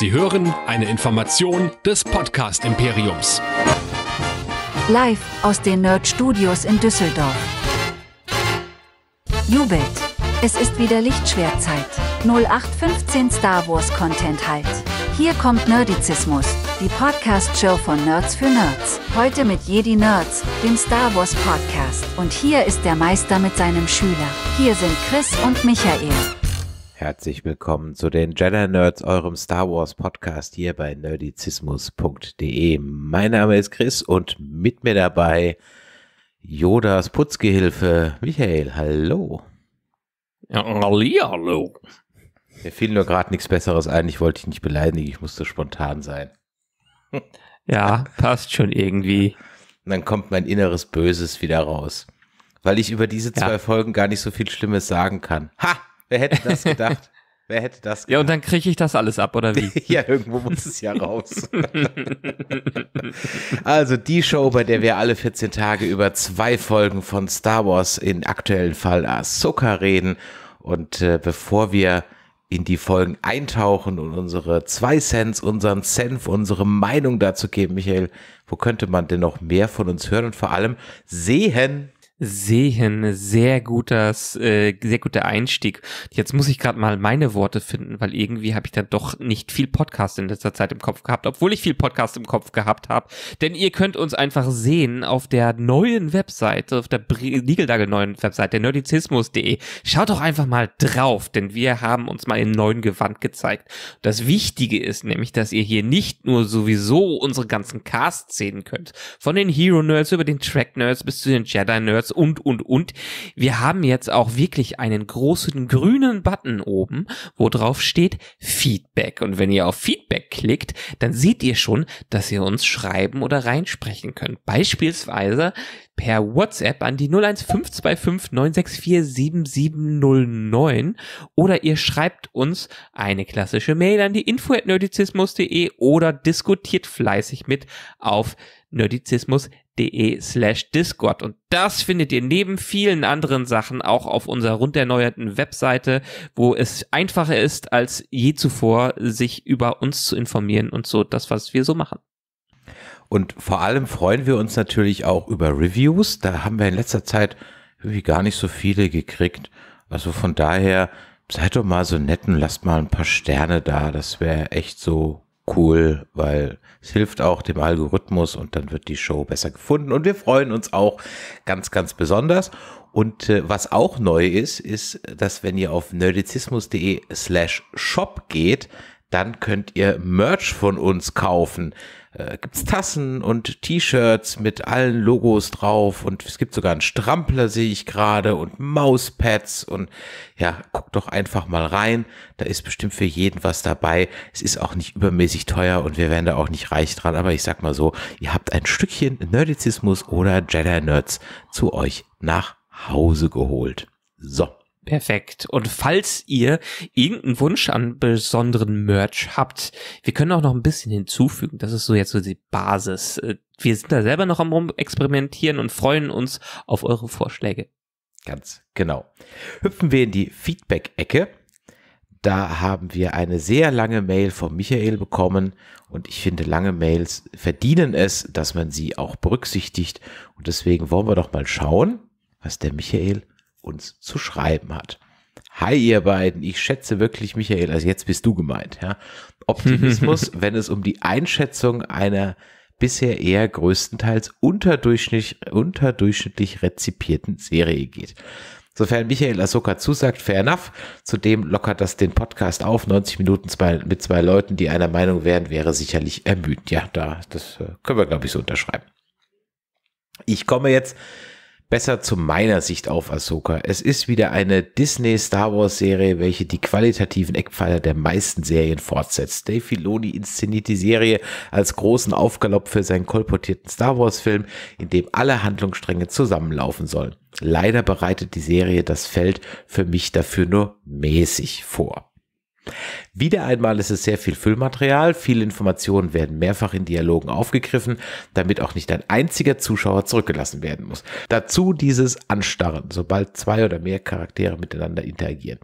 Sie hören eine Information des Podcast Imperiums. Live aus den Nerd Studios in Düsseldorf. Jubelt. Es ist wieder Lichtschwerzeit. 0815 Star Wars Content halt. Hier kommt Nerdizismus, die Podcast-Show von Nerds für Nerds. Heute mit Jedi Nerds, dem Star Wars Podcast. Und hier ist der Meister mit seinem Schüler. Hier sind Chris und Michael. Herzlich willkommen zu den Jedi Nerds, eurem Star Wars Podcast hier bei nerdizismus.de. Mein Name ist Chris und mit mir dabei Jodas Putzgehilfe Michael. Hallo. hallo. Mir fiel nur gerade nichts Besseres ein. Ich wollte dich nicht beleidigen. Ich musste spontan sein. Ja, passt schon irgendwie. Und dann kommt mein inneres Böses wieder raus. Weil ich über diese zwei ja. Folgen gar nicht so viel Schlimmes sagen kann. Ha! Wer hätte das gedacht? Wer hätte das gedacht? Ja, und dann kriege ich das alles ab, oder wie? ja, irgendwo muss es ja raus. also die Show, bei der wir alle 14 Tage über zwei Folgen von Star Wars, in aktuellen Fall Ahsoka, reden. Und äh, bevor wir in die Folgen eintauchen und unsere zwei Cents, unseren Senf, unsere Meinung dazu geben, Michael, wo könnte man denn noch mehr von uns hören und vor allem sehen? Sehen, sehr gutes, äh, sehr guter Einstieg. Jetzt muss ich gerade mal meine Worte finden, weil irgendwie habe ich dann doch nicht viel Podcast in letzter Zeit im Kopf gehabt, obwohl ich viel Podcast im Kopf gehabt habe. Denn ihr könnt uns einfach sehen auf der neuen Webseite, auf der Nigeldagel neuen Webseite, der nerdizismus.de. Schaut doch einfach mal drauf, denn wir haben uns mal in neuen Gewand gezeigt. Das Wichtige ist nämlich, dass ihr hier nicht nur sowieso unsere ganzen Casts sehen könnt, von den Hero Nerds über den Track Nerds bis zu den Jedi Nerds und, und, und. Wir haben jetzt auch wirklich einen großen grünen Button oben, wo drauf steht Feedback. Und wenn ihr auf Feedback klickt, dann seht ihr schon, dass ihr uns schreiben oder reinsprechen könnt. Beispielsweise per WhatsApp an die 01525 964 7709 oder ihr schreibt uns eine klassische Mail an die info.nerdizismus.de oder diskutiert fleißig mit auf nerdizismus.de slash Discord. Und das findet ihr neben vielen anderen Sachen auch auf unserer runderneuerten Webseite, wo es einfacher ist als je zuvor, sich über uns zu informieren und so das, was wir so machen. Und vor allem freuen wir uns natürlich auch über Reviews. Da haben wir in letzter Zeit irgendwie gar nicht so viele gekriegt. Also von daher, seid doch mal so nett und lasst mal ein paar Sterne da. Das wäre echt so cool, weil es hilft auch dem Algorithmus und dann wird die Show besser gefunden und wir freuen uns auch ganz, ganz besonders. Und äh, was auch neu ist, ist, dass wenn ihr auf nerdizismus.de slash shop geht, dann könnt ihr Merch von uns kaufen äh, gibt's Tassen und T-Shirts mit allen Logos drauf und es gibt sogar einen Strampler, sehe ich gerade, und Mauspads und ja, guck doch einfach mal rein. Da ist bestimmt für jeden was dabei. Es ist auch nicht übermäßig teuer und wir werden da auch nicht reich dran, aber ich sag mal so, ihr habt ein Stückchen Nerdizismus oder Jedi Nerds zu euch nach Hause geholt. So. Perfekt. Und falls ihr irgendeinen Wunsch an besonderen Merch habt, wir können auch noch ein bisschen hinzufügen. Das ist so jetzt so die Basis. Äh, wir sind da selber noch am rumexperimentieren und freuen uns auf eure Vorschläge. Ganz genau. Hüpfen wir in die Feedback-Ecke. Da haben wir eine sehr lange Mail von Michael bekommen und ich finde, lange Mails verdienen es, dass man sie auch berücksichtigt. Und deswegen wollen wir doch mal schauen, was der Michael uns zu schreiben hat. Hi ihr beiden, ich schätze wirklich Michael, also jetzt bist du gemeint, ja. Optimismus, wenn es um die Einschätzung einer bisher eher größtenteils unterdurchschnittlich, unterdurchschnittlich rezipierten Serie geht. Sofern Michael Asoka zusagt, fair enough. Zudem lockert das den Podcast auf. 90 Minuten zwei, mit zwei Leuten, die einer Meinung wären, wäre sicherlich ermüdend. Ja, da, das äh, können wir, glaube ich, so unterschreiben. Ich komme jetzt besser zu meiner Sicht auf Ahsoka. Es ist wieder eine Disney Star Wars Serie, welche die qualitativen Eckpfeiler der meisten Serien fortsetzt. Dave Filoni inszeniert die Serie als großen Aufgalopp für seinen kolportierten Star Wars Film, in dem alle Handlungsstränge zusammenlaufen sollen. Leider bereitet die Serie das Feld für mich dafür nur mäßig vor. Wieder einmal ist es sehr viel Füllmaterial, viele Informationen werden mehrfach in Dialogen aufgegriffen, damit auch nicht ein einziger Zuschauer zurückgelassen werden muss. Dazu dieses Anstarren, sobald zwei oder mehr Charaktere miteinander interagieren.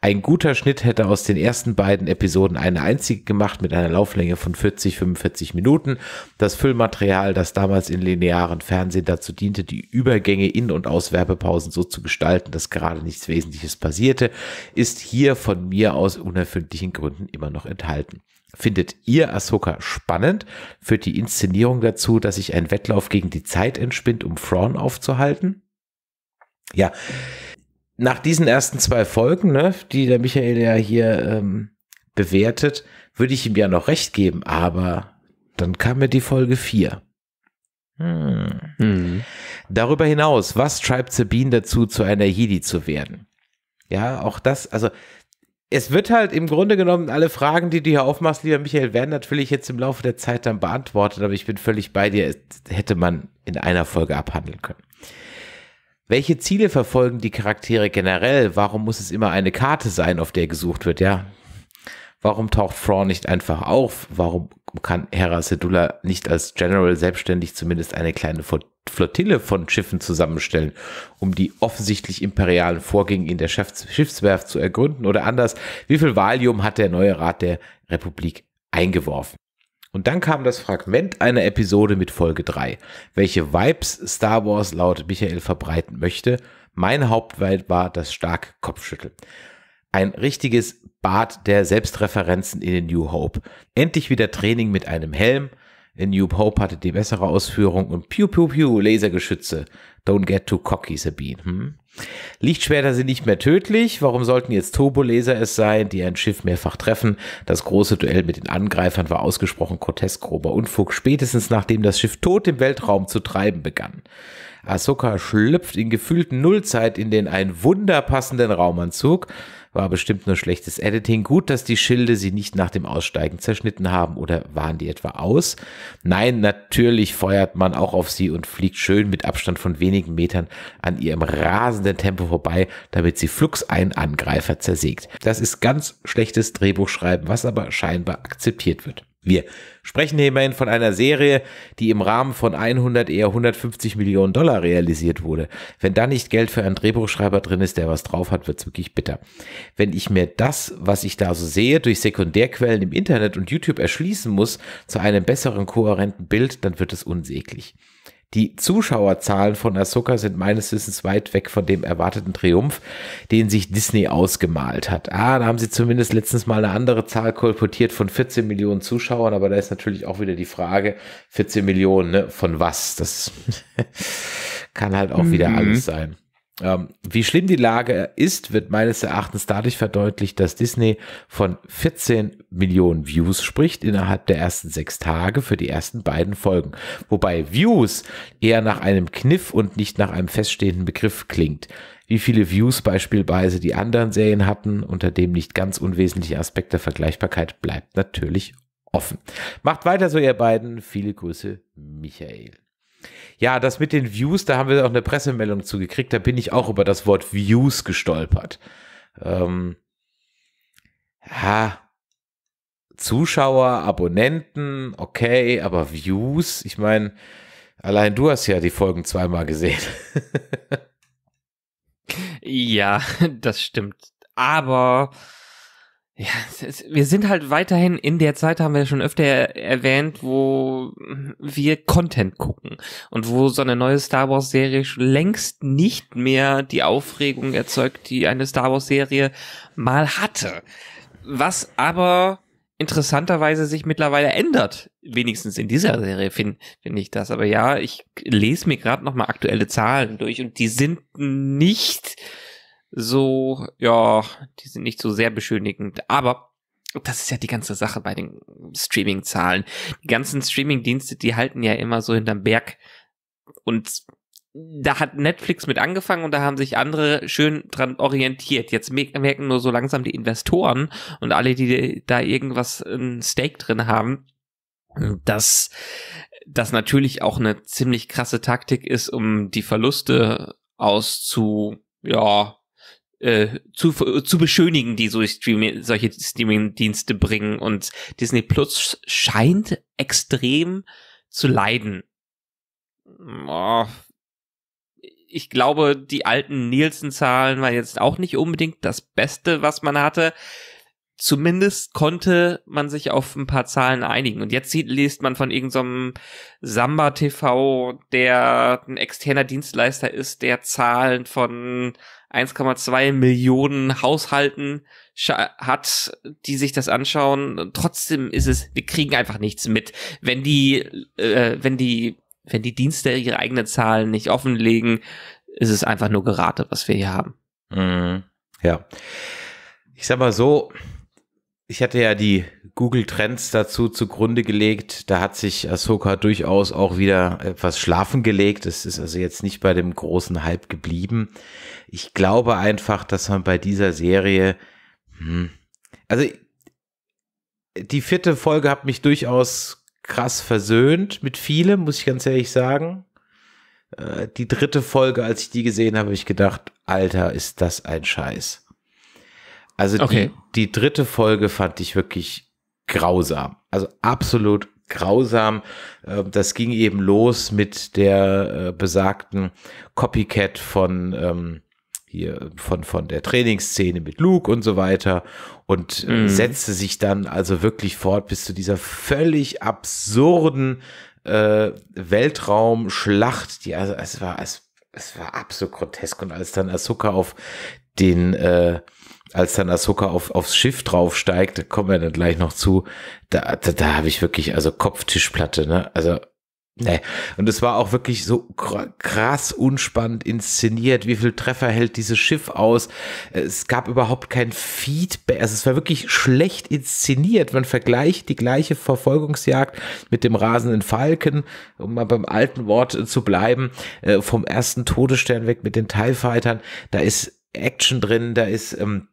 Ein guter Schnitt hätte aus den ersten beiden Episoden eine einzige gemacht mit einer Lauflänge von 40, 45 Minuten. Das Füllmaterial, das damals in linearen Fernsehen dazu diente, die Übergänge in und aus Werbepausen so zu gestalten, dass gerade nichts Wesentliches passierte, ist hier von mir aus unerfindlich rechtlichen Gründen immer noch enthalten. Findet ihr Ahsoka spannend? Führt die Inszenierung dazu, dass sich ein Wettlauf gegen die Zeit entspinnt, um Thrawn aufzuhalten? Ja, nach diesen ersten zwei Folgen, ne, die der Michael ja hier ähm, bewertet, würde ich ihm ja noch recht geben, aber dann kam mir die Folge 4. Hm. Hm. Darüber hinaus, was treibt Sabine dazu, zu einer Jedi zu werden? Ja, auch das, also es wird halt im Grunde genommen alle Fragen, die du hier aufmachst, lieber Michael, werden natürlich jetzt im Laufe der Zeit dann beantwortet, aber ich bin völlig bei dir, hätte man in einer Folge abhandeln können. Welche Ziele verfolgen die Charaktere generell? Warum muss es immer eine Karte sein, auf der gesucht wird? Ja. Warum taucht Fraun nicht einfach auf? Warum kann Hera Sedula nicht als General selbstständig zumindest eine kleine Flottille von Schiffen zusammenstellen, um die offensichtlich imperialen Vorgänge in der Schiffswerft zu ergründen oder anders, wie viel Valium hat der neue Rat der Republik eingeworfen? Und dann kam das Fragment einer Episode mit Folge 3, welche Vibes Star Wars laut Michael verbreiten möchte. Mein Hauptweit war das starke Kopfschütteln. Ein richtiges Bad der Selbstreferenzen in den New Hope. Endlich wieder Training mit einem Helm. In New Hope hatte die bessere Ausführung und Piu Piu Piu Lasergeschütze. Don't get too cocky, Sabine. Hm? Lichtschwerter sind nicht mehr tödlich. Warum sollten jetzt Turbolaser es sein, die ein Schiff mehrfach treffen? Das große Duell mit den Angreifern war ausgesprochen grotesk grober Unfug, spätestens nachdem das Schiff tot im Weltraum zu treiben begann. Ahsoka schlüpft in gefühlten Nullzeit in den ein Wunder passenden Raumanzug. War bestimmt nur schlechtes Editing. Gut, dass die Schilde sie nicht nach dem Aussteigen zerschnitten haben oder waren die etwa aus? Nein, natürlich feuert man auch auf sie und fliegt schön mit Abstand von wenigen Metern an ihrem rasenden Tempo vorbei, damit sie flux einen Angreifer zersägt. Das ist ganz schlechtes Drehbuchschreiben, was aber scheinbar akzeptiert wird. Wir sprechen hier immerhin von einer Serie, die im Rahmen von 100, eher 150 Millionen Dollar realisiert wurde. Wenn da nicht Geld für einen Drehbuchschreiber drin ist, der was drauf hat, wird's wirklich bitter. Wenn ich mir das, was ich da so sehe, durch Sekundärquellen im Internet und YouTube erschließen muss, zu einem besseren, kohärenten Bild, dann wird es unsäglich. Die Zuschauerzahlen von Ahsoka sind meines Wissens weit weg von dem erwarteten Triumph, den sich Disney ausgemalt hat. Ah, da haben sie zumindest letztens mal eine andere Zahl kolportiert von 14 Millionen Zuschauern, aber da ist natürlich auch wieder die Frage, 14 Millionen ne, von was? Das kann halt auch mhm. wieder alles sein. Ähm, wie schlimm die Lage ist, wird meines Erachtens dadurch verdeutlicht, dass Disney von 14 Millionen Views spricht innerhalb der ersten sechs Tage für die ersten beiden Folgen. Wobei Views eher nach einem Kniff und nicht nach einem feststehenden Begriff klingt. Wie viele Views beispielsweise die anderen Serien hatten, unter dem nicht ganz unwesentliche Aspekt der Vergleichbarkeit bleibt natürlich offen. Macht weiter so, ihr beiden. Viele Grüße, Michael. Ja, das mit den Views, da haben wir auch eine Pressemeldung zugekriegt. Da bin ich auch über das Wort Views gestolpert. Ähm, ha, Zuschauer, Abonnenten, okay, aber Views, ich meine, allein du hast ja die Folgen zweimal gesehen. ja, das stimmt. Aber ja, ist, wir sind halt weiterhin in der Zeit, haben wir schon öfter erwähnt, wo wir Content gucken und wo so eine neue Star Wars Serie längst nicht mehr die Aufregung erzeugt, die eine Star Wars Serie mal hatte. Was aber interessanterweise sich mittlerweile ändert. Wenigstens in dieser Serie finde find ich das. Aber ja, ich lese mir gerade nochmal aktuelle Zahlen durch und die sind nicht so, ja, die sind nicht so sehr beschönigend. Aber das ist ja die ganze Sache bei den Streaming-Zahlen. Die ganzen Streaming-Dienste, die halten ja immer so hinterm Berg. Und da hat Netflix mit angefangen und da haben sich andere schön dran orientiert. Jetzt merken nur so langsam die Investoren und alle, die da irgendwas ein Stake drin haben, dass das natürlich auch eine ziemlich krasse Taktik ist, um die Verluste auszu, ja, äh, zu, äh, zu beschönigen, die so Streaming, solche Streaming-Dienste bringen. Und Disney Plus scheint extrem zu leiden. Oh, ich glaube, die alten Nielsen-Zahlen waren jetzt auch nicht unbedingt das Beste, was man hatte. Zumindest konnte man sich auf ein paar Zahlen einigen. Und jetzt liest man von irgendeinem so Samba TV, der ein externer Dienstleister ist, der Zahlen von 1,2 Millionen Haushalten hat, die sich das anschauen. Trotzdem ist es, wir kriegen einfach nichts mit, wenn die, äh, wenn die, wenn die Dienste ihre eigenen Zahlen nicht offenlegen, ist es einfach nur geraten, was wir hier haben. Mhm. Ja. Ich sag mal so, ich hatte ja die Google Trends dazu zugrunde gelegt. Da hat sich Ahsoka durchaus auch wieder etwas schlafen gelegt. Es ist also jetzt nicht bei dem großen Hype geblieben. Ich glaube einfach, dass man bei dieser Serie, hm, also die vierte Folge hat mich durchaus krass versöhnt mit vielem, muss ich ganz ehrlich sagen. Äh, die dritte Folge, als ich die gesehen habe, habe ich gedacht, Alter, ist das ein Scheiß. Also okay. die, die dritte Folge fand ich wirklich grausam. Also absolut grausam. Ähm, das ging eben los mit der äh, besagten Copycat von ähm, hier von, von der Trainingsszene mit Luke und so weiter und mm. setzte sich dann also wirklich fort bis zu dieser völlig absurden äh, Weltraumschlacht, die also es war es, es war absolut grotesk und als dann Asuka auf den äh, als dann Ahsoka auf, aufs Schiff draufsteigt, da kommen wir dann gleich noch zu, da, da, da habe ich wirklich, also Kopftischplatte, ne? Also, ne. Und es war auch wirklich so krass unspannend inszeniert, wie viel Treffer hält dieses Schiff aus. Es gab überhaupt kein Feedback. Also es war wirklich schlecht inszeniert. Man vergleicht die gleiche Verfolgungsjagd mit dem rasenden Falken, um mal beim alten Wort äh, zu bleiben, äh, vom ersten Todesstern weg mit den TIE Fightern. Da ist Action drin, da ist ähm,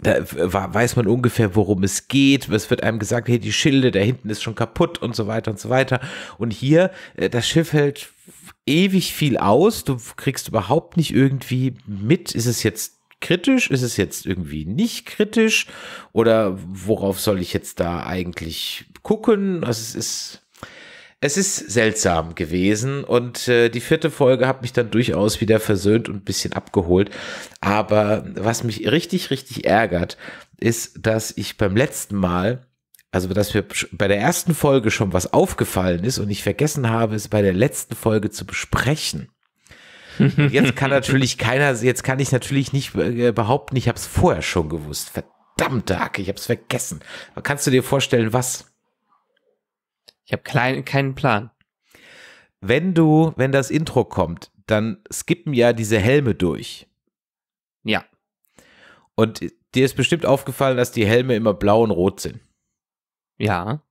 da weiß man ungefähr, worum es geht. Es wird einem gesagt, hey, die Schilde da hinten ist schon kaputt und so weiter und so weiter. Und hier, äh, das Schiff hält ewig viel aus. Du kriegst überhaupt nicht irgendwie mit, ist es jetzt kritisch? Ist es jetzt irgendwie nicht kritisch? Oder worauf soll ich jetzt da eigentlich gucken? Also es ist es ist seltsam gewesen und äh, die vierte Folge hat mich dann durchaus wieder versöhnt und ein bisschen abgeholt. Aber was mich richtig, richtig ärgert, ist, dass ich beim letzten Mal, also dass mir bei der ersten Folge schon was aufgefallen ist und ich vergessen habe, es bei der letzten Folge zu besprechen. Und jetzt kann natürlich keiner, jetzt kann ich natürlich nicht äh, behaupten, ich habe es vorher schon gewusst. Verdammte Hacke, ich habe es vergessen. Kannst du dir vorstellen, was? Ich habe klein, keinen Plan. Wenn du, wenn das Intro kommt, dann skippen ja diese Helme durch. Ja. Und dir ist bestimmt aufgefallen, dass die Helme immer blau und rot sind. Ja.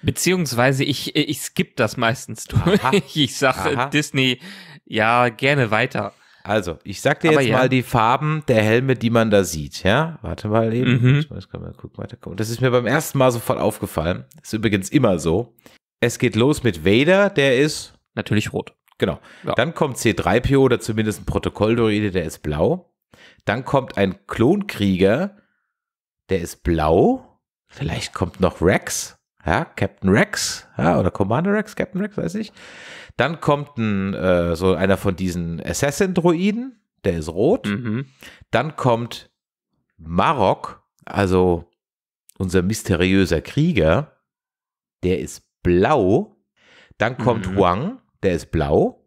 Beziehungsweise ich, ich skippe das meistens durch. Aha. Ich sage Disney, ja, gerne weiter. Also, ich sag dir Aber jetzt ja. mal die Farben der Helme, die man da sieht. Ja, warte mal eben. Mhm. Ich mal gucken, weiter gucken. Das ist mir beim ersten Mal sofort aufgefallen. Ist übrigens immer so. Es geht los mit Vader, der ist. Natürlich rot. Genau. Ja. Dann kommt C3PO oder zumindest ein Protokolldroide, der ist blau. Dann kommt ein Klonkrieger, der ist blau. Vielleicht kommt noch Rex ja, Captain Rex, ja, oder Commander Rex, Captain Rex, weiß ich. Dann kommt ein, äh, so einer von diesen Assassin-Droiden, der ist rot. Mhm. Dann kommt Marok, also unser mysteriöser Krieger, der ist blau. Dann kommt mhm. Wang, der ist blau.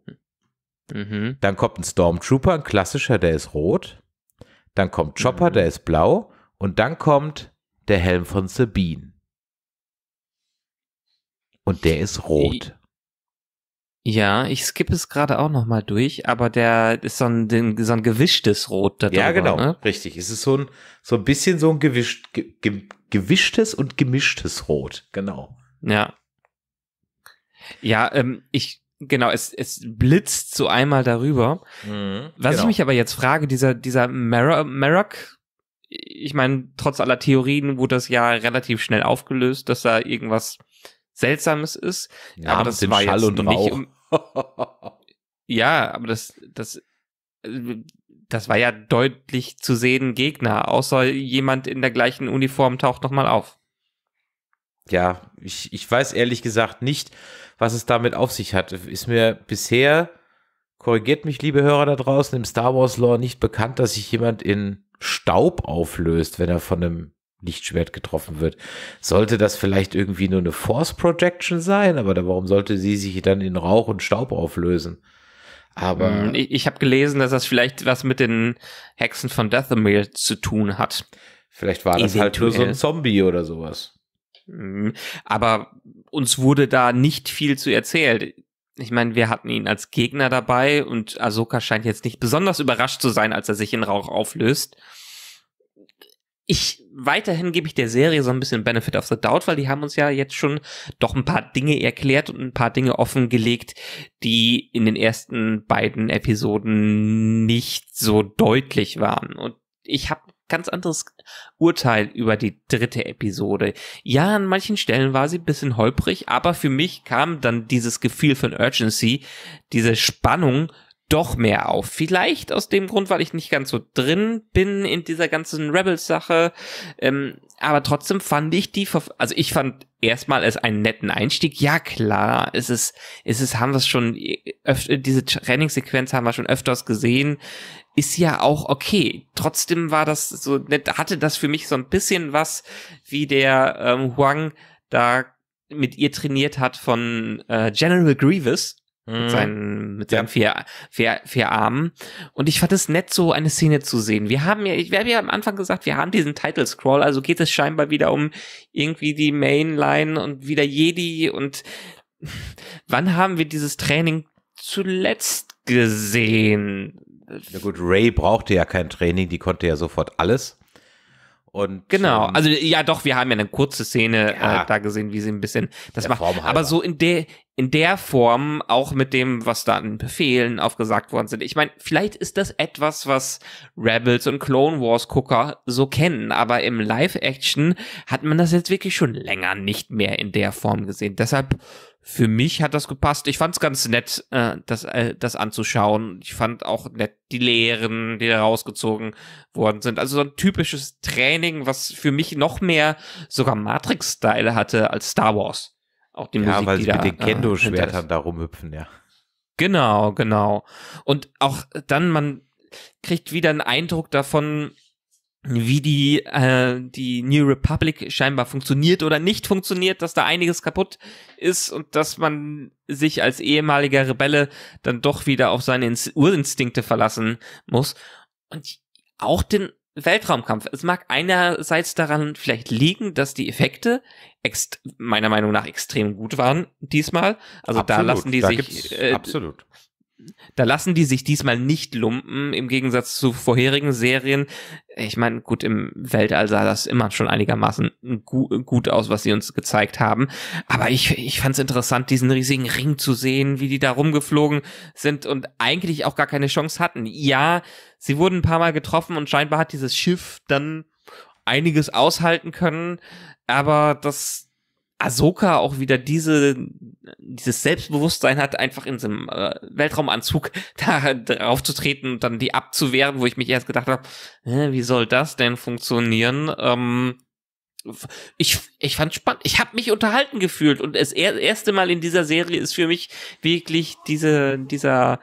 Mhm. Dann kommt ein Stormtrooper, ein klassischer, der ist rot. Dann kommt Chopper, mhm. der ist blau. Und dann kommt der Helm von Sabine. Und der ist rot. Ja, ich skippe es gerade auch nochmal durch, aber der ist so ein, so ein gewischtes Rot da Ja, genau, ne? richtig. Es ist so ein, so ein bisschen so ein gewischt, ge, gewischtes und gemischtes Rot, genau. Ja. Ja, ähm, ich, genau, es, es blitzt so einmal darüber. Mhm, Was genau. ich mich aber jetzt frage, dieser, dieser Mer Merak, ich meine, trotz aller Theorien wurde das ja relativ schnell aufgelöst, dass da irgendwas Seltsames ist. Ja, aber das war Schall jetzt nicht Ja, aber das, das, äh, das war ja deutlich zu sehen Gegner, außer jemand in der gleichen Uniform taucht nochmal auf. Ja, ich, ich weiß ehrlich gesagt nicht, was es damit auf sich hat. Ist mir bisher, korrigiert mich, liebe Hörer da draußen, im Star Wars Lore nicht bekannt, dass sich jemand in Staub auflöst, wenn er von einem Lichtschwert getroffen wird. Sollte das vielleicht irgendwie nur eine Force Projection sein, aber warum sollte sie sich dann in Rauch und Staub auflösen? Aber hm, ich, ich habe gelesen, dass das vielleicht was mit den Hexen von Dathomir zu tun hat. Vielleicht war das halt nur so ein Zombie oder sowas. Hm, aber uns wurde da nicht viel zu erzählt. Ich meine, wir hatten ihn als Gegner dabei und Ahsoka scheint jetzt nicht besonders überrascht zu sein, als er sich in Rauch auflöst ich weiterhin gebe ich der Serie so ein bisschen Benefit of the Doubt, weil die haben uns ja jetzt schon doch ein paar Dinge erklärt und ein paar Dinge offengelegt, die in den ersten beiden Episoden nicht so deutlich waren. Und ich habe ganz anderes Urteil über die dritte Episode. Ja, an manchen Stellen war sie ein bisschen holprig, aber für mich kam dann dieses Gefühl von Urgency, diese Spannung doch mehr auf. Vielleicht aus dem Grund, weil ich nicht ganz so drin bin in dieser ganzen Rebels-Sache. Ähm, aber trotzdem fand ich die, also ich fand erstmal es einen netten Einstieg. Ja klar, es ist, es ist, haben wir es schon, öfter, diese Trainingssequenz haben wir schon öfters gesehen. Ist ja auch okay. Trotzdem war das so, nett, hatte das für mich so ein bisschen was, wie der ähm, Huang da mit ihr trainiert hat von äh, General Grievous mit mhm. seinen, mit seinen ja. vier, vier, vier Armen. Und ich fand es nett, so eine Szene zu sehen. Wir haben ja, ich habe ja am Anfang gesagt, wir haben diesen Title Scroll, also geht es scheinbar wieder um irgendwie die Mainline und wieder Jedi und wann haben wir dieses Training zuletzt gesehen? Na gut, Ray brauchte ja kein Training, die konnte ja sofort alles. Und, genau, ähm, also ja doch, wir haben ja eine kurze Szene äh, ja, äh, da gesehen, wie sie ein bisschen das macht. Aber so in der in der Form, auch mit dem, was da an Befehlen aufgesagt worden sind. Ich meine, vielleicht ist das etwas, was Rebels und Clone Wars Gucker so kennen, aber im Live-Action hat man das jetzt wirklich schon länger nicht mehr in der Form gesehen. Deshalb für mich hat das gepasst. Ich fand es ganz nett, äh, das, äh, das anzuschauen. Ich fand auch nett die Lehren, die da rausgezogen worden sind. Also so ein typisches Training, was für mich noch mehr sogar Matrix-Style hatte als Star Wars. Auch die ja, Musik, weil die sie da, mit den äh, Kendo-Schwertern äh, da rumhüpfen, ja. Genau, genau. Und auch dann, man kriegt wieder einen Eindruck davon, wie die, äh, die New Republic scheinbar funktioniert oder nicht funktioniert, dass da einiges kaputt ist und dass man sich als ehemaliger Rebelle dann doch wieder auf seine Ins Urinstinkte verlassen muss. Und auch den Weltraumkampf. Es mag einerseits daran vielleicht liegen, dass die Effekte meiner Meinung nach extrem gut waren diesmal. Also absolut, da lassen die da sich äh, absolut da lassen die sich diesmal nicht lumpen, im Gegensatz zu vorherigen Serien. Ich meine, gut, im Weltall sah das immer schon einigermaßen gu gut aus, was sie uns gezeigt haben. Aber ich, ich fand es interessant, diesen riesigen Ring zu sehen, wie die da rumgeflogen sind und eigentlich auch gar keine Chance hatten. Ja, sie wurden ein paar Mal getroffen und scheinbar hat dieses Schiff dann einiges aushalten können, aber das Ahsoka auch wieder diese, dieses Selbstbewusstsein hat, einfach in diesem äh, Weltraumanzug da drauf zu treten und dann die abzuwehren, wo ich mich erst gedacht habe, äh, wie soll das denn funktionieren? Ähm, ich, ich fand spannend. Ich habe mich unterhalten gefühlt und das erste Mal in dieser Serie ist für mich wirklich diese, dieser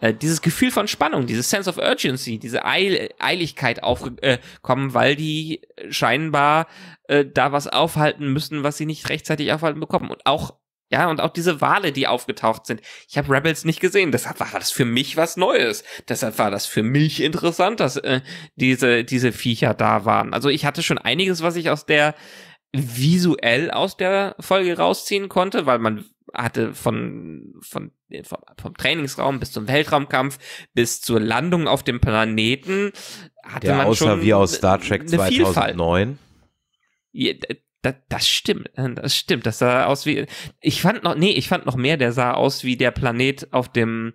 äh, dieses Gefühl von Spannung, dieses Sense of Urgency, diese Eil Eiligkeit aufkommen, äh, weil die scheinbar äh, da was aufhalten müssen, was sie nicht rechtzeitig aufhalten bekommen. Und auch ja, und auch diese Wale, die aufgetaucht sind. Ich habe Rebels nicht gesehen, deshalb war das für mich was Neues. Deshalb war das für mich interessant, dass äh, diese, diese Viecher da waren. Also ich hatte schon einiges, was ich aus der visuell aus der Folge rausziehen konnte, weil man hatte von, von, äh, vom, vom Trainingsraum bis zum Weltraumkampf bis zur Landung auf dem Planeten hatte Der man außer schon wie aus Star Trek 2009. Ja, das, das, stimmt, äh, das stimmt, das sah aus wie, ich fand noch, nee, ich fand noch mehr, der sah aus wie der Planet auf dem,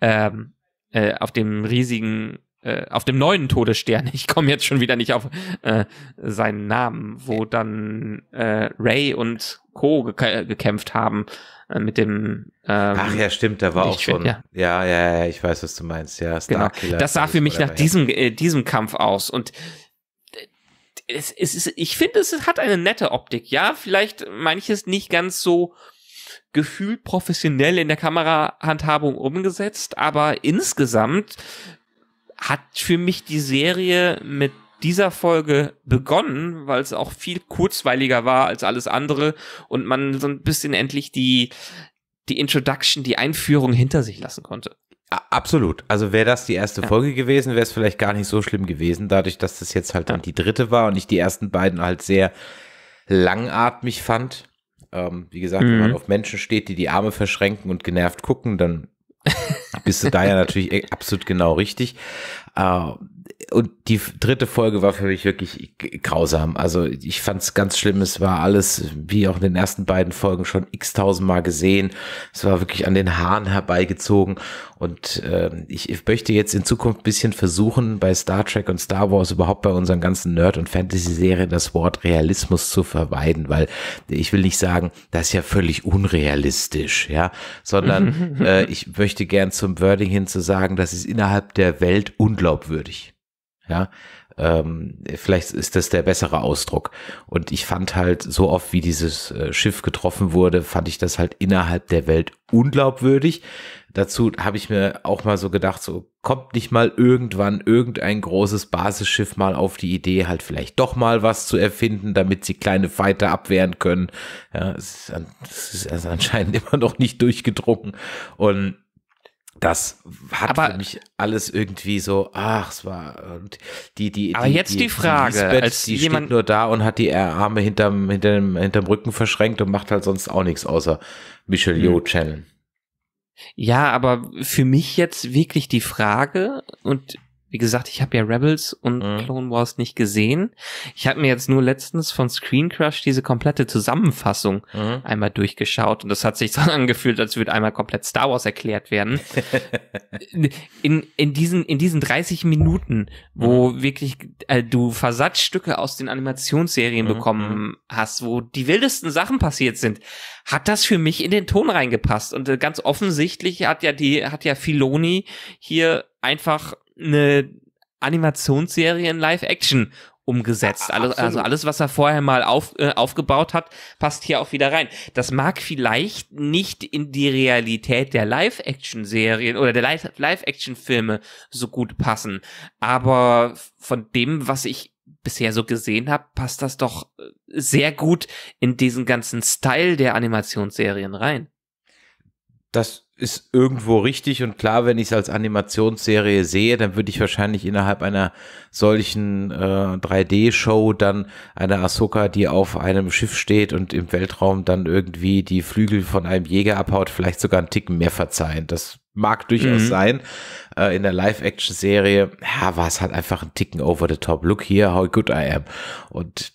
ähm, äh, auf dem riesigen äh, auf dem neuen Todesstern, ich komme jetzt schon wieder nicht auf äh, seinen Namen, wo dann äh, Ray und Co. Ge gekämpft haben äh, mit dem. Ähm, Ach ja, stimmt, da war auch schon. Ja. ja. ja, ja, ich weiß, was du meinst. Ja, Star genau. Das sah für mich nach diesem, äh, diesem Kampf aus und äh, es, es ist, ich finde, es hat eine nette Optik. Ja, vielleicht manches nicht ganz so gefühlt professionell in der Kamerahandhabung umgesetzt, aber insgesamt hat für mich die Serie mit dieser Folge begonnen, weil es auch viel kurzweiliger war als alles andere und man so ein bisschen endlich die, die Introduction, die Einführung hinter sich lassen konnte. Absolut. Also wäre das die erste ja. Folge gewesen, wäre es vielleicht gar nicht so schlimm gewesen, dadurch, dass das jetzt halt dann die dritte war und ich die ersten beiden halt sehr langatmig fand. Ähm, wie gesagt, mhm. wenn man mhm. auf Menschen steht, die die Arme verschränken und genervt gucken, dann bist du da ja natürlich äh, absolut genau richtig. Äh, und die dritte Folge war für mich wirklich grausam. Also ich fand es ganz schlimm. Es war alles, wie auch in den ersten beiden Folgen, schon x tausend Mal gesehen. Es war wirklich an den Haaren herbeigezogen. Und äh, ich, ich möchte jetzt in Zukunft ein bisschen versuchen, bei Star Trek und Star Wars überhaupt bei unseren ganzen Nerd- und Fantasy-Serien das Wort Realismus zu vermeiden, weil ich will nicht sagen, das ist ja völlig unrealistisch, ja, sondern äh, ich möchte gern zum Wording hin zu sagen, das ist innerhalb der Welt unglaublich unglaubwürdig. Ja, ähm, vielleicht ist das der bessere Ausdruck. Und ich fand halt so oft, wie dieses äh, Schiff getroffen wurde, fand ich das halt innerhalb der Welt unglaubwürdig. Dazu habe ich mir auch mal so gedacht, so kommt nicht mal irgendwann irgendein großes Basisschiff mal auf die Idee, halt vielleicht doch mal was zu erfinden, damit sie kleine Fighter abwehren können. Ja, es ist, es ist also anscheinend immer noch nicht durchgedrungen. Und das hat aber, für mich alles irgendwie so, ach, es war die die Aber die, jetzt die, die Frage, Lisbeth, als die jemand, steht nur da und hat die Arme hinterm hinterm hinterm Rücken verschränkt und macht halt sonst auch nichts außer Michel Michelle hm. Channel. Ja, aber für mich jetzt wirklich die Frage und wie gesagt, ich habe ja Rebels und mhm. Clone Wars nicht gesehen. Ich habe mir jetzt nur letztens von Screen Crush diese komplette Zusammenfassung mhm. einmal durchgeschaut und das hat sich so angefühlt, als würde einmal komplett Star Wars erklärt werden. in, in, diesen, in diesen 30 Minuten, wo mhm. wirklich äh, du Versatzstücke aus den Animationsserien mhm, bekommen mhm. hast, wo die wildesten Sachen passiert sind, hat das für mich in den Ton reingepasst. Und äh, ganz offensichtlich hat ja die, hat ja Filoni hier einfach eine Animationsserie in Live-Action umgesetzt. Ja, alles, also alles, was er vorher mal auf, äh, aufgebaut hat, passt hier auch wieder rein. Das mag vielleicht nicht in die Realität der Live-Action-Serien oder der Live-Action-Filme so gut passen, aber von dem, was ich bisher so gesehen habe, passt das doch äh, sehr gut in diesen ganzen Style der Animationsserien rein. Das ist irgendwo richtig und klar, wenn ich es als Animationsserie sehe, dann würde ich wahrscheinlich innerhalb einer solchen äh, 3D-Show dann eine Ahsoka, die auf einem Schiff steht und im Weltraum dann irgendwie die Flügel von einem Jäger abhaut, vielleicht sogar einen Ticken mehr verzeihen. Das Mag durchaus mhm. sein. Äh, in der Live-Action-Serie ja, war es halt einfach ein Ticken over the top. Look here, how good I am. Und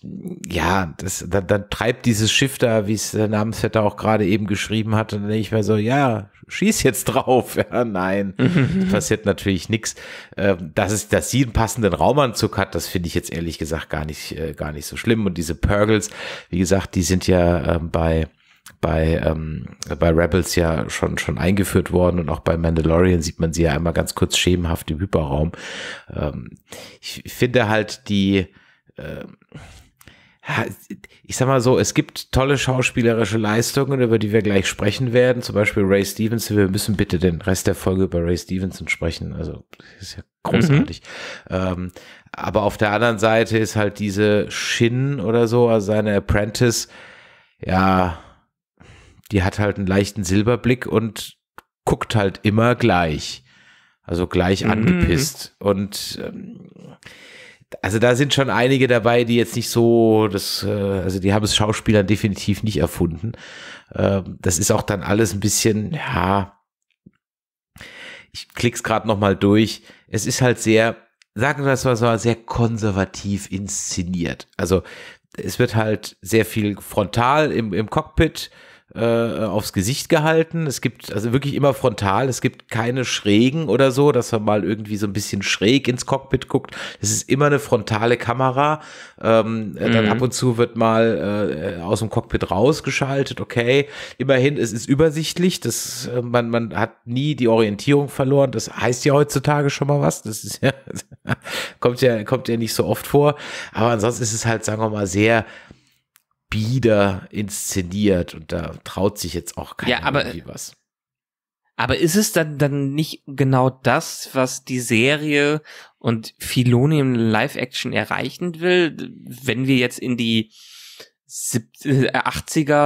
ja, das, dann, dann treibt dieses Schiff da, wie es der Namensvetter auch gerade eben geschrieben hat. Und dann denke ich mir so, ja, schieß jetzt drauf. Ja, nein, mhm. passiert natürlich nichts. Ähm, dass, es, dass sie einen passenden Raumanzug hat, das finde ich jetzt ehrlich gesagt gar nicht, äh, gar nicht so schlimm. Und diese Purgles, wie gesagt, die sind ja äh, bei bei, ähm, bei Rebels ja schon, schon eingeführt worden und auch bei Mandalorian sieht man sie ja einmal ganz kurz schemenhaft im Hyperraum. Ähm, ich finde halt die, äh, ich sag mal so, es gibt tolle schauspielerische Leistungen, über die wir gleich sprechen werden. Zum Beispiel Ray Stevenson. Wir müssen bitte den Rest der Folge über Ray Stevenson sprechen. Also, ist ja großartig. Mhm. Ähm, aber auf der anderen Seite ist halt diese Shin oder so, also seine Apprentice, ja, die hat halt einen leichten Silberblick und guckt halt immer gleich. Also gleich mhm. angepisst. Und ähm, also da sind schon einige dabei, die jetzt nicht so, das, äh, also die haben es Schauspielern definitiv nicht erfunden. Ähm, das ist auch dann alles ein bisschen, ja, ich klick's gerade nochmal durch. Es ist halt sehr, sagen wir mal so, sehr konservativ inszeniert. Also es wird halt sehr viel frontal im, im Cockpit äh, aufs Gesicht gehalten. Es gibt also wirklich immer frontal, es gibt keine Schrägen oder so, dass man mal irgendwie so ein bisschen schräg ins Cockpit guckt. Es ist immer eine frontale Kamera. Ähm, äh, mhm. Dann ab und zu wird mal äh, aus dem Cockpit rausgeschaltet, okay. Immerhin, es ist übersichtlich, das, äh, man, man hat nie die Orientierung verloren. Das heißt ja heutzutage schon mal was. Das ist ja, kommt ja, kommt ja nicht so oft vor. Aber ansonsten ist es halt, sagen wir mal, sehr bieder inszeniert und da traut sich jetzt auch keiner ja, aber, irgendwie was. Aber ist es dann, dann nicht genau das, was die Serie und Filoni im Live-Action erreichen will? Wenn wir jetzt in die 80er, äh,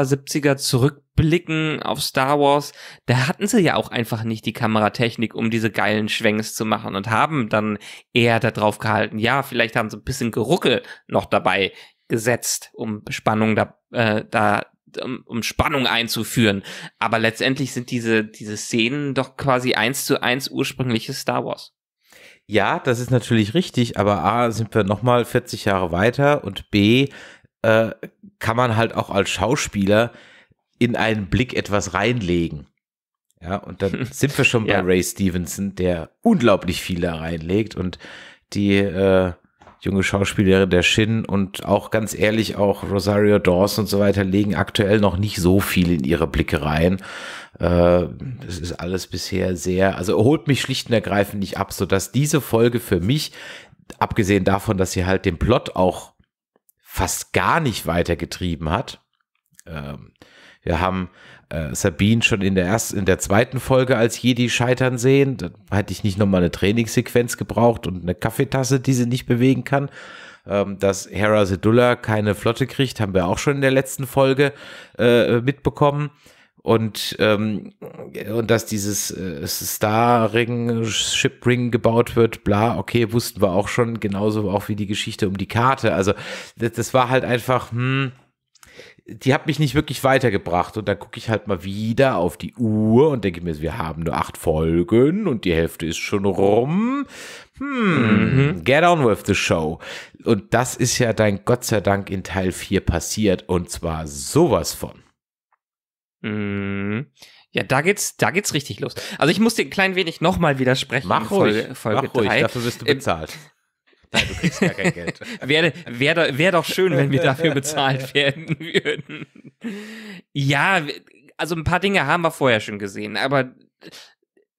70er zurückblicken auf Star Wars, da hatten sie ja auch einfach nicht die Kameratechnik, um diese geilen Schwenks zu machen und haben dann eher darauf gehalten, ja, vielleicht haben sie ein bisschen Geruckel noch dabei gesetzt, um Spannung da, äh, da um, um Spannung einzuführen. Aber letztendlich sind diese, diese Szenen doch quasi eins zu eins ursprüngliches Star Wars. Ja, das ist natürlich richtig, aber A, sind wir nochmal 40 Jahre weiter und B, äh, kann man halt auch als Schauspieler in einen Blick etwas reinlegen. Ja, und dann sind wir schon bei ja. Ray Stevenson, der unglaublich viel da reinlegt und die äh, junge Schauspielerin der Shin und auch ganz ehrlich, auch Rosario Dawson und so weiter legen aktuell noch nicht so viel in ihre Blicke rein. Äh, das ist alles bisher sehr, also holt mich schlicht und ergreifend nicht ab, sodass diese Folge für mich, abgesehen davon, dass sie halt den Plot auch fast gar nicht weitergetrieben hat, ähm, wir haben äh, Sabine schon in der ersten, in der zweiten Folge als Jedi scheitern sehen. Da hätte ich nicht nochmal eine Trainingssequenz gebraucht und eine Kaffeetasse, die sie nicht bewegen kann. Ähm, dass Hera Sedullah keine Flotte kriegt, haben wir auch schon in der letzten Folge äh, mitbekommen. Und, ähm, und dass dieses äh, Starring, Shipring gebaut wird, bla, okay, wussten wir auch schon, genauso auch wie die Geschichte um die Karte. Also das, das war halt einfach, hm, die hat mich nicht wirklich weitergebracht. Und dann gucke ich halt mal wieder auf die Uhr und denke mir, wir haben nur acht Folgen und die Hälfte ist schon rum. Hm, mhm. get on with the show. Und das ist ja dein Gott sei Dank in Teil 4 passiert und zwar sowas von. Mhm. Ja, da geht's, da geht's richtig los. Also ich muss dir ein klein wenig nochmal widersprechen. Mach ruhig, Folge, Folge mach ruhig, dafür wirst du bezahlt. Ähm, Nein, du kriegst gar kein Geld. Wäre wär, wär doch schön, wenn wir dafür bezahlt werden würden. Ja, also ein paar Dinge haben wir vorher schon gesehen, aber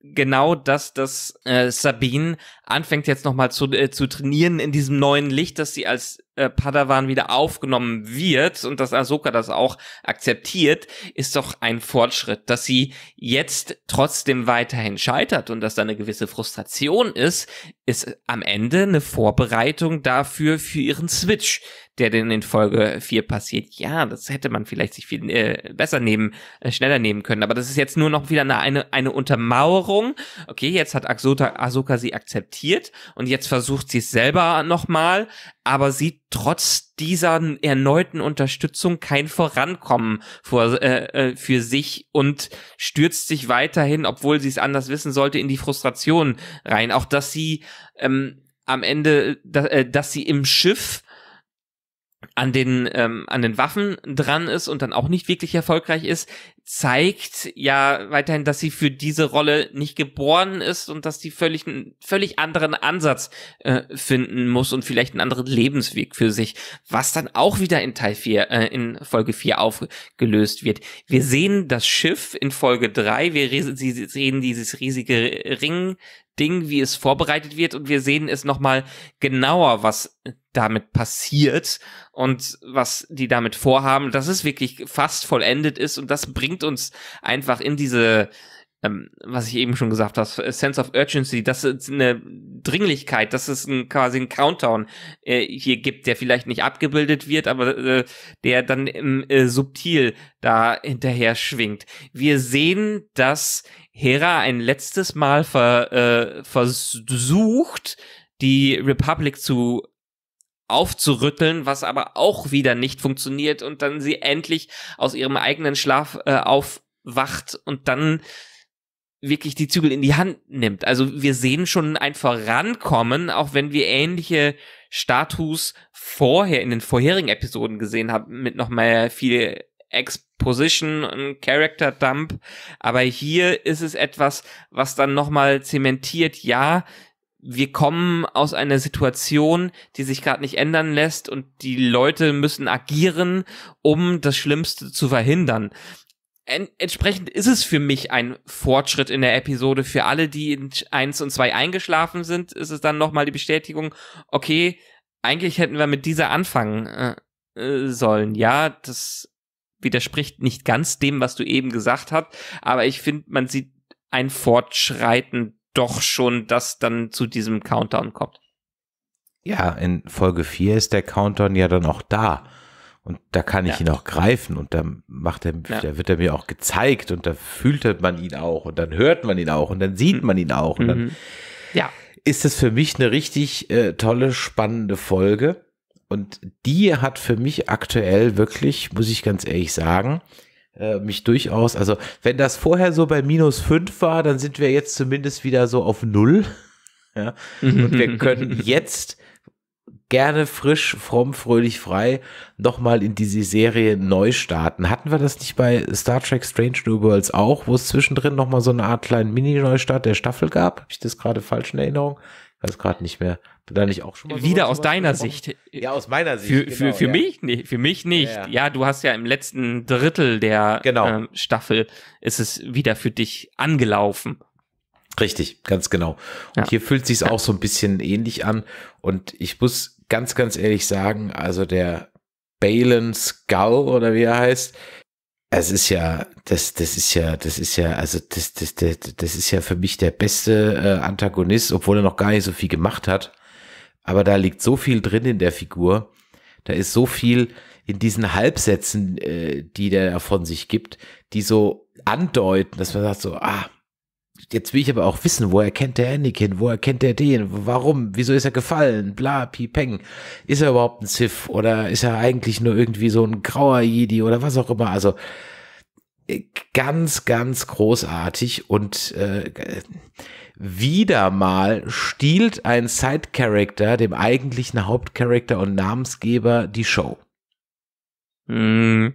genau das, dass äh, Sabine anfängt jetzt nochmal zu, äh, zu trainieren in diesem neuen Licht, dass sie als äh, Padawan wieder aufgenommen wird und dass Ahsoka das auch akzeptiert, ist doch ein Fortschritt, dass sie jetzt trotzdem weiterhin scheitert und dass da eine gewisse Frustration ist, ist am Ende eine Vorbereitung dafür für ihren Switch, der denn in Folge 4 passiert. Ja, das hätte man vielleicht sich viel äh, besser nehmen, äh, schneller nehmen können, aber das ist jetzt nur noch wieder eine, eine, eine Untermauerung. Okay, jetzt hat Ahsoka, Ahsoka sie akzeptiert und jetzt versucht sie es selber nochmal, aber sie trotzdem dieser erneuten Unterstützung kein Vorankommen vor, äh, äh, für sich und stürzt sich weiterhin, obwohl sie es anders wissen sollte, in die Frustration rein. Auch dass sie ähm, am Ende, da, äh, dass sie im Schiff an den ähm, an den Waffen dran ist und dann auch nicht wirklich erfolgreich ist, zeigt ja weiterhin, dass sie für diese Rolle nicht geboren ist und dass sie völlig einen völlig anderen Ansatz äh, finden muss und vielleicht einen anderen Lebensweg für sich, was dann auch wieder in Teil 4, äh, in Folge 4 aufgelöst wird. Wir sehen das Schiff in Folge 3, wir sehen dieses riesige Ring, Ding, wie es vorbereitet wird und wir sehen es nochmal genauer, was damit passiert und was die damit vorhaben, dass es wirklich fast vollendet ist und das bringt bringt uns einfach in diese, ähm, was ich eben schon gesagt habe, äh, Sense of Urgency, dass es eine Dringlichkeit, dass es ein, quasi ein Countdown äh, hier gibt, der vielleicht nicht abgebildet wird, aber äh, der dann äh, subtil da hinterher schwingt. Wir sehen, dass Hera ein letztes Mal ver, äh, versucht, die Republic zu aufzurütteln, was aber auch wieder nicht funktioniert und dann sie endlich aus ihrem eigenen Schlaf äh, aufwacht und dann wirklich die Zügel in die Hand nimmt. Also wir sehen schon ein Vorankommen, auch wenn wir ähnliche Status vorher in den vorherigen Episoden gesehen haben, mit noch mal viel Exposition und Character Dump. Aber hier ist es etwas, was dann noch mal zementiert, ja, wir kommen aus einer Situation, die sich gerade nicht ändern lässt und die Leute müssen agieren, um das Schlimmste zu verhindern. entsprechend ist es für mich ein Fortschritt in der Episode. Für alle, die in eins und zwei eingeschlafen sind, ist es dann nochmal die Bestätigung, okay, eigentlich hätten wir mit dieser anfangen äh, äh sollen. Ja, das widerspricht nicht ganz dem, was du eben gesagt hast, aber ich finde, man sieht ein Fortschreiten doch schon dass dann zu diesem Countdown kommt. Ja, in Folge 4 ist der Countdown ja dann auch da. Und da kann ich ja. ihn auch greifen und dann macht er, ja. da wird er mir auch gezeigt und da fühlt man ihn auch und dann hört man ihn auch und dann sieht hm. man ihn auch. Und dann mhm. ja. ist es für mich eine richtig äh, tolle, spannende Folge. Und die hat für mich aktuell wirklich, muss ich ganz ehrlich sagen, äh, mich durchaus, also wenn das vorher so bei minus fünf war, dann sind wir jetzt zumindest wieder so auf null. ja? Und wir können jetzt gerne frisch, fromm, fröhlich, frei nochmal in diese Serie neu starten. Hatten wir das nicht bei Star Trek Strange New Worlds auch, wo es zwischendrin nochmal so eine Art kleinen Mini-Neustart der Staffel gab? Habe ich das gerade falsch in Erinnerung? weiß gerade nicht mehr. Bin da nicht auch schon mal wieder aus deiner Sicht? Ja, aus meiner Sicht. Für, genau, für, für ja. mich nicht. Für mich nicht. Ja, ja. ja, du hast ja im letzten Drittel der genau. ähm, Staffel ist es wieder für dich angelaufen. Richtig, ganz genau. Und hier fühlt sich auch so ein bisschen ähnlich an. Und ich muss ganz, ganz ehrlich sagen, also der Balen Skull oder wie er heißt, es ist ja, das, das ist ja, das ist ja, also das, das, das, das ist ja für mich der beste äh, Antagonist, obwohl er noch gar nicht so viel gemacht hat. Aber da liegt so viel drin in der Figur. Da ist so viel in diesen Halbsätzen, äh, die der von sich gibt, die so andeuten, dass man sagt so, ah, Jetzt will ich aber auch wissen, woher kennt der Anakin, woher kennt der den, warum, wieso ist er gefallen, bla, pipeng. Ist er überhaupt ein Sith oder ist er eigentlich nur irgendwie so ein grauer Jedi oder was auch immer, also äh, ganz, ganz großartig und äh, wieder mal stiehlt ein Side-Character dem eigentlichen Hauptcharakter und Namensgeber die Show. Mm,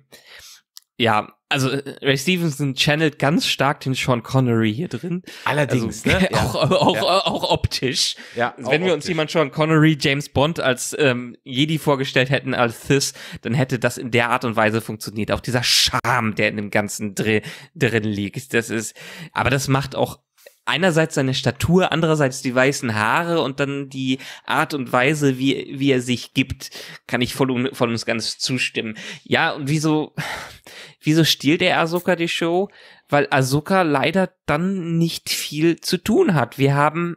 ja, also äh, Ray Stevenson channelt ganz stark den Sean Connery hier drin. Allerdings, also, ne? Ja. auch, auch, ja. auch optisch. Ja, also, Wenn wir uns jemand Sean Connery, James Bond als ähm, Jedi vorgestellt hätten, als Thys, dann hätte das in der Art und Weise funktioniert. Auch dieser Charme, der in dem ganzen Dreh drin liegt. Das ist, aber das macht auch einerseits seine Statur, andererseits die weißen Haare und dann die Art und Weise, wie, wie er sich gibt, kann ich voll, voll uns ganz zustimmen. Ja, und wieso, wieso stiehlt der Ahsoka die Show? Weil Ahsoka leider dann nicht viel zu tun hat. Wir haben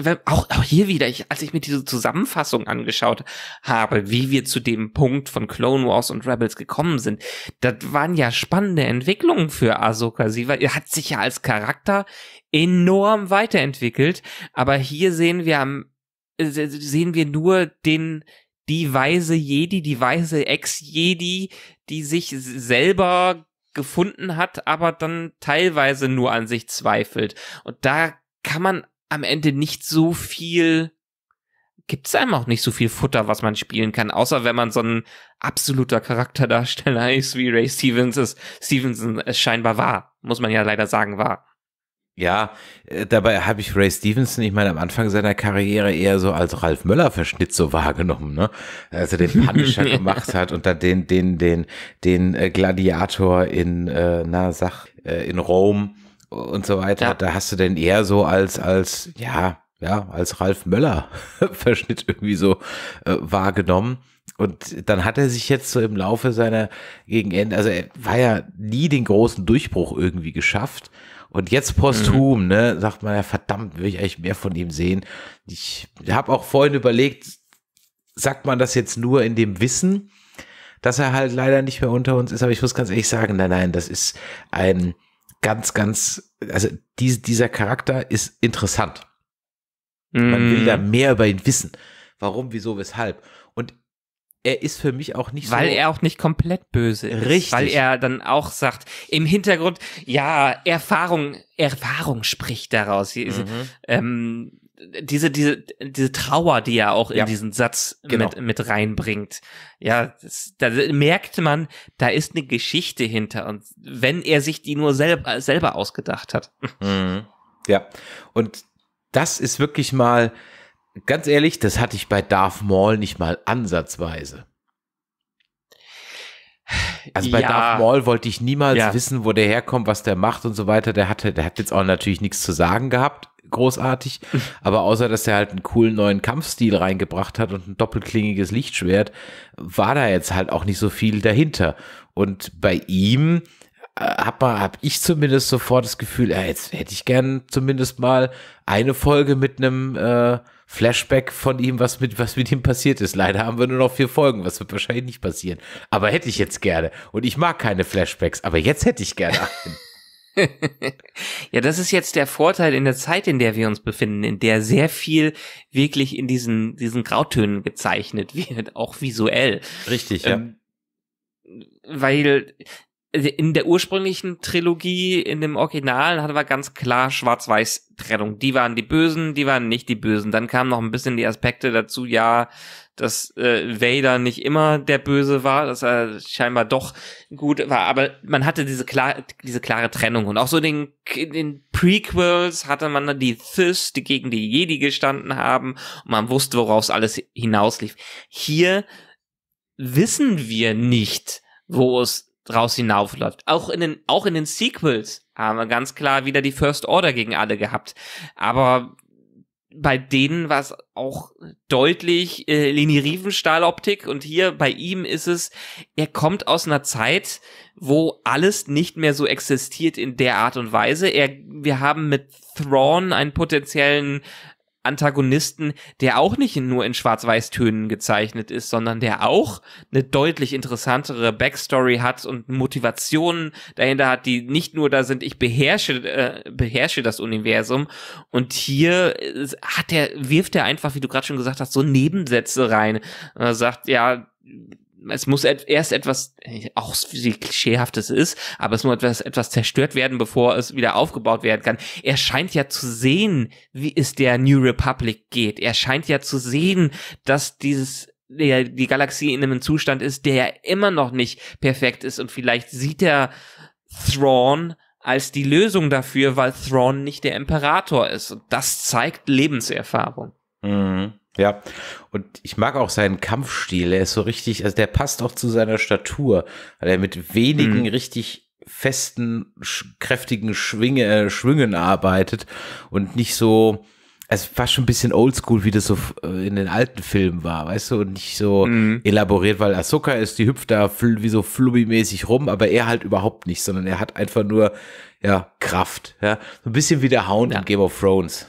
wenn, auch, auch hier wieder, ich, als ich mir diese Zusammenfassung angeschaut habe, wie wir zu dem Punkt von Clone Wars und Rebels gekommen sind, das waren ja spannende Entwicklungen für Ahsoka. Sie war, hat sich ja als Charakter enorm weiterentwickelt, aber hier sehen wir am, sehen wir nur den, die weise Jedi, die weise Ex-Jedi, die sich selber gefunden hat, aber dann teilweise nur an sich zweifelt. Und da kann man am Ende nicht so viel, gibt's einem auch nicht so viel Futter, was man spielen kann, außer wenn man so ein absoluter Charakterdarsteller ist, wie Ray Stevens es, Stevenson es scheinbar war, muss man ja leider sagen, war. Ja, äh, dabei habe ich Ray Stevenson, ich meine, am Anfang seiner Karriere eher so als Ralf Möller-Verschnitt so wahrgenommen, ne? Als er den Punisher gemacht hat und dann den, den, den, den äh, Gladiator in, äh, na, sag, äh, in Rom und so weiter, ja. da hast du denn eher so als, als, ja, ja, als Ralf Möller Verschnitt irgendwie so äh, wahrgenommen. Und dann hat er sich jetzt so im Laufe seiner gegen Ende, also er war ja nie den großen Durchbruch irgendwie geschafft. Und jetzt posthum, mhm. ne, sagt man ja, verdammt, will ich eigentlich mehr von ihm sehen. Ich habe auch vorhin überlegt, sagt man das jetzt nur in dem Wissen, dass er halt leider nicht mehr unter uns ist, aber ich muss ganz ehrlich sagen, nein, nein, das ist ein, ganz, ganz, also die, dieser Charakter ist interessant. Mm. Man will da mm. mehr über ihn wissen. Warum, wieso, weshalb. Und er ist für mich auch nicht weil so. Weil er auch nicht komplett böse ist. Richtig. Weil er dann auch sagt, im Hintergrund, ja, Erfahrung, Erfahrung spricht daraus. Mhm. Ähm, diese, diese, diese Trauer, die er auch in diesen Satz genau. mit, mit reinbringt. Ja, das, da merkt man, da ist eine Geschichte hinter. Und wenn er sich die nur selber, selber ausgedacht hat. Mhm. Ja. Und das ist wirklich mal, ganz ehrlich, das hatte ich bei Darth Maul nicht mal ansatzweise. Also bei ja. Darth Maul wollte ich niemals ja. wissen, wo der herkommt, was der macht und so weiter. Der hatte, der hat jetzt auch natürlich nichts zu sagen gehabt großartig. Aber außer, dass er halt einen coolen neuen Kampfstil reingebracht hat und ein doppelklingiges Lichtschwert, war da jetzt halt auch nicht so viel dahinter. Und bei ihm äh, habe hab ich zumindest sofort das Gefühl, ja, äh, jetzt hätte ich gern zumindest mal eine Folge mit einem äh, Flashback von ihm, was mit, was mit ihm passiert ist. Leider haben wir nur noch vier Folgen, was wird wahrscheinlich nicht passieren. Aber hätte ich jetzt gerne. Und ich mag keine Flashbacks, aber jetzt hätte ich gerne einen. ja, das ist jetzt der Vorteil in der Zeit, in der wir uns befinden, in der sehr viel wirklich in diesen, diesen Grautönen gezeichnet wird, auch visuell. Richtig, ähm, ja. Weil in der ursprünglichen Trilogie, in dem Original, hatten wir ganz klar Schwarz-Weiß-Trennung. Die waren die Bösen, die waren nicht die Bösen. Dann kamen noch ein bisschen die Aspekte dazu, ja, dass äh, Vader nicht immer der Böse war, dass er scheinbar doch gut war, aber man hatte diese, klar, diese klare Trennung und auch so den, den Prequels hatte man dann die Thys, die gegen die Jedi gestanden haben und man wusste, woraus alles hinauslief. Hier wissen wir nicht, wo es draus hinaufläuft. Auch in den, auch in den Sequels haben wir ganz klar wieder die First Order gegen alle gehabt. Aber bei denen war es auch deutlich äh, Leni Riefenstahl Optik und hier bei ihm ist es, er kommt aus einer Zeit, wo alles nicht mehr so existiert in der Art und Weise. Er, wir haben mit Thrawn einen potenziellen Antagonisten, der auch nicht nur in Schwarz-Weiß-Tönen gezeichnet ist, sondern der auch eine deutlich interessantere Backstory hat und Motivationen dahinter hat, die nicht nur da sind, ich beherrsche, äh, beherrsche das Universum. Und hier äh, hat der, wirft er einfach, wie du gerade schon gesagt hast, so Nebensätze rein. Und er sagt, ja, es muss erst etwas, äh, auch wie klischeehaft es ist, aber es muss etwas, etwas zerstört werden, bevor es wieder aufgebaut werden kann. Er scheint ja zu sehen, wie es der New Republic geht. Er scheint ja zu sehen, dass dieses der, die Galaxie in einem Zustand ist, der ja immer noch nicht perfekt ist und vielleicht sieht er Thrawn als die Lösung dafür, weil Thrawn nicht der Imperator ist. Und das zeigt Lebenserfahrung. Mhm. Ja, und ich mag auch seinen Kampfstil. Er ist so richtig, also der passt auch zu seiner Statur, weil er mit wenigen mhm. richtig festen, kräftigen Schwinge, äh, Schwingen arbeitet und nicht so, es also war schon ein bisschen oldschool, wie das so äh, in den alten Filmen war, weißt du, und nicht so mhm. elaboriert, weil Asuka ist, die hüpft da wie so flubbimäßig rum, aber er halt überhaupt nicht, sondern er hat einfach nur, ja, Kraft, ja, so ein bisschen wie der Hound ja. in Game of Thrones.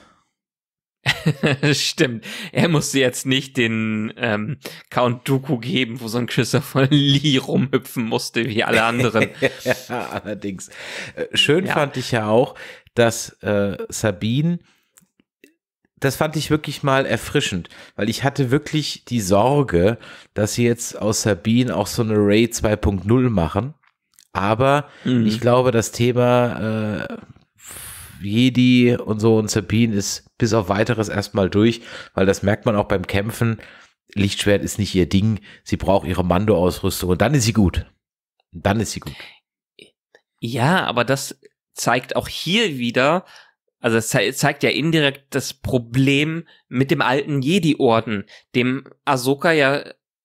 Stimmt. Er musste jetzt nicht den ähm, Count Dooku geben, wo so ein Christopher Lee rumhüpfen musste, wie alle anderen. ja, allerdings. Äh, schön ja. fand ich ja auch, dass äh, Sabine, das fand ich wirklich mal erfrischend, weil ich hatte wirklich die Sorge, dass sie jetzt aus Sabine auch so eine Ray 2.0 machen. Aber mhm. ich glaube, das Thema äh, Jedi und so und Sabine ist bis auf weiteres erstmal durch, weil das merkt man auch beim Kämpfen. Lichtschwert ist nicht ihr Ding. Sie braucht ihre Mando-Ausrüstung und dann ist sie gut. Dann ist sie gut. Ja, aber das zeigt auch hier wieder, also es zeigt ja indirekt das Problem mit dem alten Jedi-Orden, dem Ahsoka ja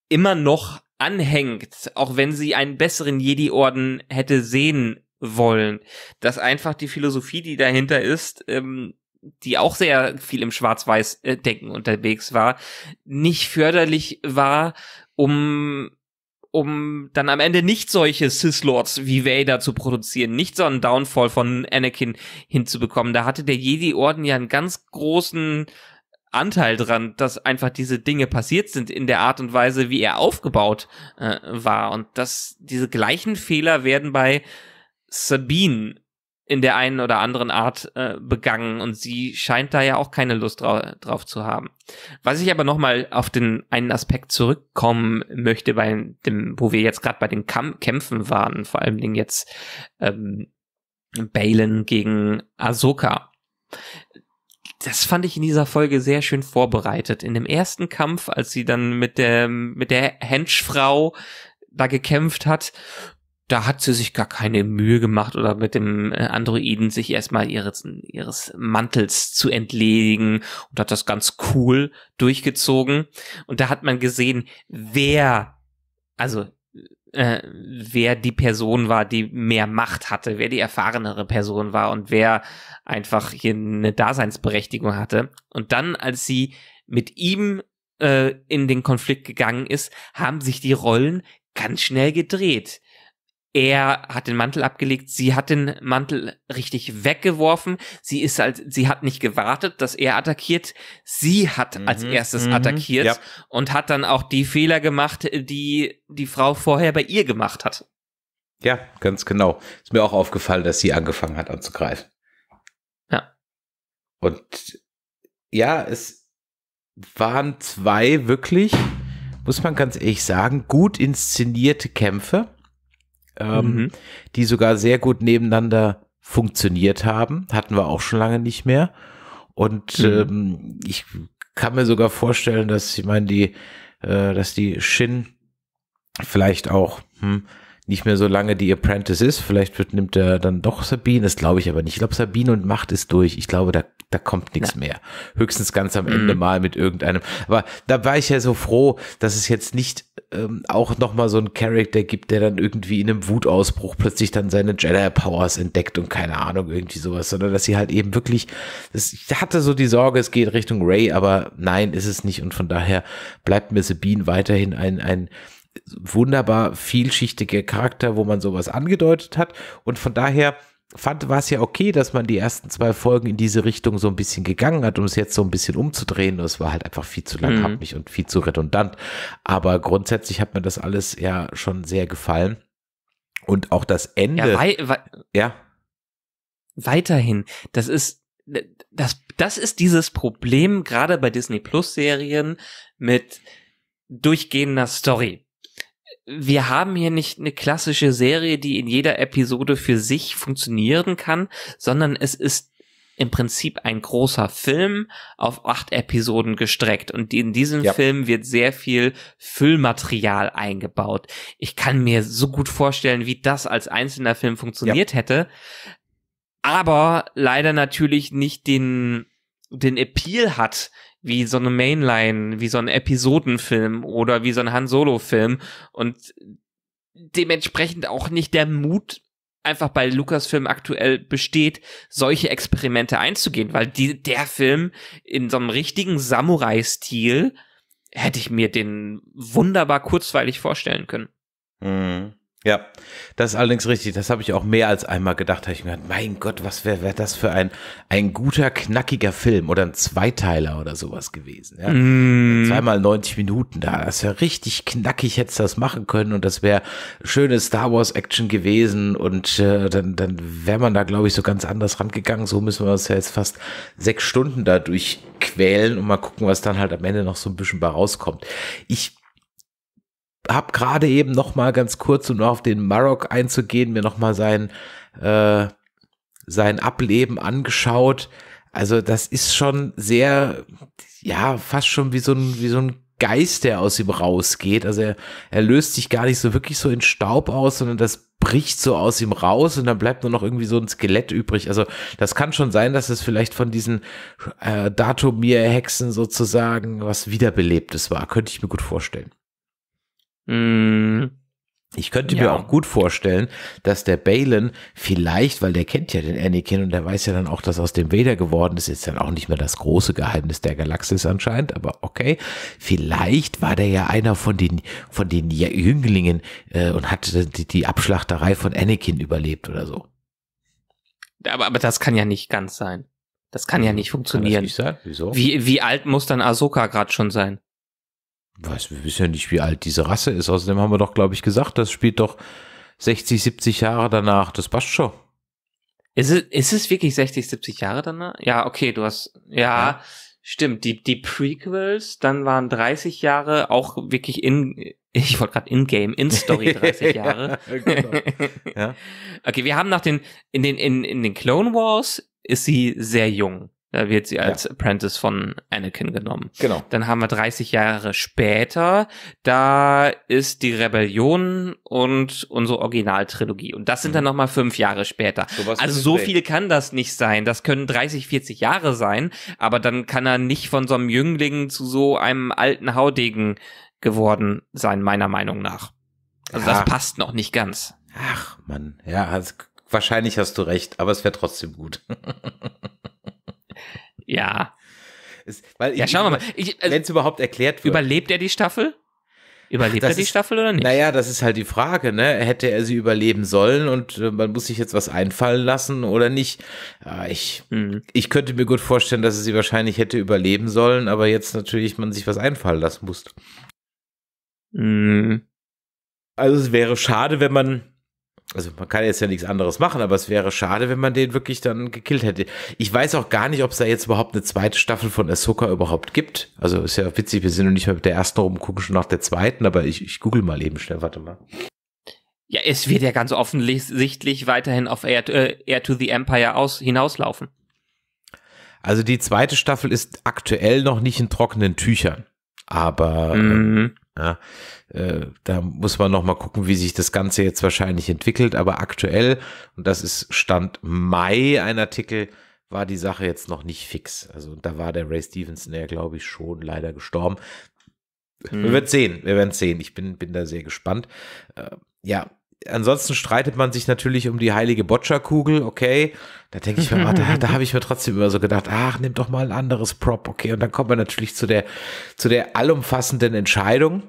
immer noch anhängt, auch wenn sie einen besseren Jedi-Orden hätte sehen wollen. Dass einfach die Philosophie, die dahinter ist, ähm, die auch sehr viel im Schwarz-Weiß-Denken äh, unterwegs war, nicht förderlich war, um um dann am Ende nicht solche Sith-Lords wie Vader zu produzieren, nicht so einen Downfall von Anakin hinzubekommen. Da hatte der Jedi-Orden ja einen ganz großen Anteil dran, dass einfach diese Dinge passiert sind in der Art und Weise, wie er aufgebaut äh, war. Und dass diese gleichen Fehler werden bei Sabine in der einen oder anderen Art äh, begangen und sie scheint da ja auch keine Lust dra drauf zu haben. Was ich aber nochmal auf den einen Aspekt zurückkommen möchte, bei dem, wo wir jetzt gerade bei den Kamp Kämpfen waren, vor allen Dingen jetzt ähm, Balen gegen Ahsoka. Das fand ich in dieser Folge sehr schön vorbereitet. In dem ersten Kampf, als sie dann mit der mit der Henchfrau da gekämpft hat da hat sie sich gar keine Mühe gemacht oder mit dem äh, Androiden sich erstmal ihres, ihres Mantels zu entledigen und hat das ganz cool durchgezogen. Und da hat man gesehen, wer, also äh, wer die Person war, die mehr Macht hatte, wer die erfahrenere Person war und wer einfach hier eine Daseinsberechtigung hatte. Und dann, als sie mit ihm äh, in den Konflikt gegangen ist, haben sich die Rollen ganz schnell gedreht er hat den Mantel abgelegt, sie hat den Mantel richtig weggeworfen, sie ist halt, sie hat nicht gewartet, dass er attackiert, sie hat mhm, als erstes mhm, attackiert ja. und hat dann auch die Fehler gemacht, die die Frau vorher bei ihr gemacht hat. Ja, ganz genau. Ist mir auch aufgefallen, dass sie angefangen hat anzugreifen. Ja. Und ja, es waren zwei wirklich, muss man ganz ehrlich sagen, gut inszenierte Kämpfe ähm, mhm. die sogar sehr gut nebeneinander funktioniert haben. Hatten wir auch schon lange nicht mehr. Und mhm. ähm, ich kann mir sogar vorstellen, dass ich meine, die, äh, dass die Shin vielleicht auch hm, nicht mehr so lange die Apprentice ist. Vielleicht wird, nimmt er dann doch Sabine, das glaube ich aber nicht. Ich glaube, Sabine und Macht ist durch. Ich glaube, da, da kommt nichts ja. mehr. Höchstens ganz am mhm. Ende mhm. mal mit irgendeinem. Aber da war ich ja so froh, dass es jetzt nicht ähm, auch nochmal so einen Charakter gibt, der dann irgendwie in einem Wutausbruch plötzlich dann seine Jedi-Powers entdeckt und keine Ahnung, irgendwie sowas, sondern dass sie halt eben wirklich, das, ich hatte so die Sorge, es geht Richtung Ray, aber nein, ist es nicht. Und von daher bleibt mir Sabine weiterhin ein, ein wunderbar vielschichtige Charakter, wo man sowas angedeutet hat. Und von daher fand, war es ja okay, dass man die ersten zwei Folgen in diese Richtung so ein bisschen gegangen hat, um es jetzt so ein bisschen umzudrehen. Das war halt einfach viel zu langhaftig mhm. und viel zu redundant. Aber grundsätzlich hat mir das alles ja schon sehr gefallen. Und auch das Ende. Ja, wei wei ja. Weiterhin. Das ist, das, das ist dieses Problem, gerade bei Disney Plus Serien mit durchgehender Story wir haben hier nicht eine klassische Serie, die in jeder Episode für sich funktionieren kann, sondern es ist im Prinzip ein großer Film auf acht Episoden gestreckt. Und in diesem ja. Film wird sehr viel Füllmaterial eingebaut. Ich kann mir so gut vorstellen, wie das als einzelner Film funktioniert ja. hätte. Aber leider natürlich nicht den, den Appeal hat, wie so eine Mainline, wie so ein Episodenfilm oder wie so ein Han Solo-Film und dementsprechend auch nicht der Mut einfach bei Lukas-Film aktuell besteht, solche Experimente einzugehen, weil die, der Film in so einem richtigen Samurai-Stil hätte ich mir den wunderbar kurzweilig vorstellen können. Mhm. Ja, das ist allerdings richtig. Das habe ich auch mehr als einmal gedacht. Habe ich mir gedacht, mein Gott, was wäre wär das für ein, ein guter, knackiger Film oder ein Zweiteiler oder sowas gewesen. Ja? Mm. Zweimal 90 Minuten da. Das wäre richtig knackig, hättest das machen können und das wäre schöne Star Wars Action gewesen und äh, dann, dann wäre man da, glaube ich, so ganz anders rangegangen. So müssen wir uns ja jetzt fast sechs Stunden dadurch quälen und mal gucken, was dann halt am Ende noch so ein bisschen bei rauskommt. Ich habe gerade eben noch mal ganz kurz, um auf den Marok einzugehen, mir noch mal sein, äh, sein Ableben angeschaut. Also das ist schon sehr, ja, fast schon wie so ein, wie so ein Geist, der aus ihm rausgeht. Also er, er löst sich gar nicht so wirklich so in Staub aus, sondern das bricht so aus ihm raus und dann bleibt nur noch irgendwie so ein Skelett übrig. Also das kann schon sein, dass es vielleicht von diesen äh, Datomir-Hexen sozusagen was Wiederbelebtes war. Könnte ich mir gut vorstellen. Mhm. Ich könnte ja. mir auch gut vorstellen, dass der Balin vielleicht, weil der kennt ja den Anakin und der weiß ja dann auch, dass aus dem Vader geworden ist, ist dann auch nicht mehr das große Geheimnis der Galaxis anscheinend, aber okay, vielleicht war der ja einer von den, von den Jünglingen äh, und hatte die, die Abschlachterei von Anakin überlebt oder so. Aber, aber das kann ja nicht ganz sein. Das kann ja hm, nicht funktionieren. Nicht Wieso? Wie, wie alt muss dann Ahsoka gerade schon sein? weiß, wir wissen ja nicht, wie alt diese Rasse ist. Außerdem haben wir doch, glaube ich, gesagt, das spielt doch 60, 70 Jahre danach. Das passt schon. Ist es, ist es wirklich 60, 70 Jahre danach? Ja, okay, du hast, ja, ja. stimmt. Die, die Prequels, dann waren 30 Jahre auch wirklich in, ich wollte gerade in-game, in-Story 30 Jahre. ja, genau. ja. Okay, wir haben nach den, in den, in, in den Clone Wars ist sie sehr jung. Da wird sie als ja. Apprentice von Anakin genommen. Genau. Dann haben wir 30 Jahre später, da ist die Rebellion und unsere Originaltrilogie. Und das sind mhm. dann nochmal fünf Jahre später. So also so viel kann das nicht sein. Das können 30, 40 Jahre sein, aber dann kann er nicht von so einem Jüngling zu so einem alten Haudegen geworden sein, meiner Meinung nach. Also Ach. das passt noch nicht ganz. Ach man, ja, also wahrscheinlich hast du recht, aber es wäre trotzdem gut. ja. Es, weil ja, ich, schauen wir mal. Also, Wenn es überhaupt erklärt wird. Überlebt er die Staffel? Überlebt Ach, er die ist, Staffel oder nicht? Naja, das ist halt die Frage, ne? Hätte er sie überleben sollen und äh, man muss sich jetzt was einfallen lassen oder nicht? Äh, ich, mhm. ich könnte mir gut vorstellen, dass er sie wahrscheinlich hätte überleben sollen, aber jetzt natürlich man sich was einfallen lassen muss. Mhm. Also es wäre schade, wenn man also man kann jetzt ja nichts anderes machen, aber es wäre schade, wenn man den wirklich dann gekillt hätte. Ich weiß auch gar nicht, ob es da jetzt überhaupt eine zweite Staffel von Ahsoka überhaupt gibt. Also ist ja witzig, wir sind noch nicht mal mit der ersten rum, gucken schon nach der zweiten, aber ich, ich google mal eben schnell, warte mal. Ja, es wird ja ganz offensichtlich weiterhin auf Air, äh, Air to the Empire aus, hinauslaufen. Also die zweite Staffel ist aktuell noch nicht in trockenen Tüchern, aber mhm. äh, ja, äh, da muss man noch mal gucken, wie sich das Ganze jetzt wahrscheinlich entwickelt. Aber aktuell, und das ist Stand Mai ein Artikel, war die Sache jetzt noch nicht fix. Also da war der Ray Stevenson ja, glaube ich, schon leider gestorben. Mhm. Wir hm. werden sehen, wir werden sehen. Ich bin, bin da sehr gespannt. Äh, ja, ansonsten streitet man sich natürlich um die heilige Boccia-Kugel, okay. Da denke ich mir, da, da habe ich mir trotzdem immer so gedacht, ach, nimm doch mal ein anderes Prop, okay. Und dann kommt man natürlich zu der, zu der allumfassenden Entscheidung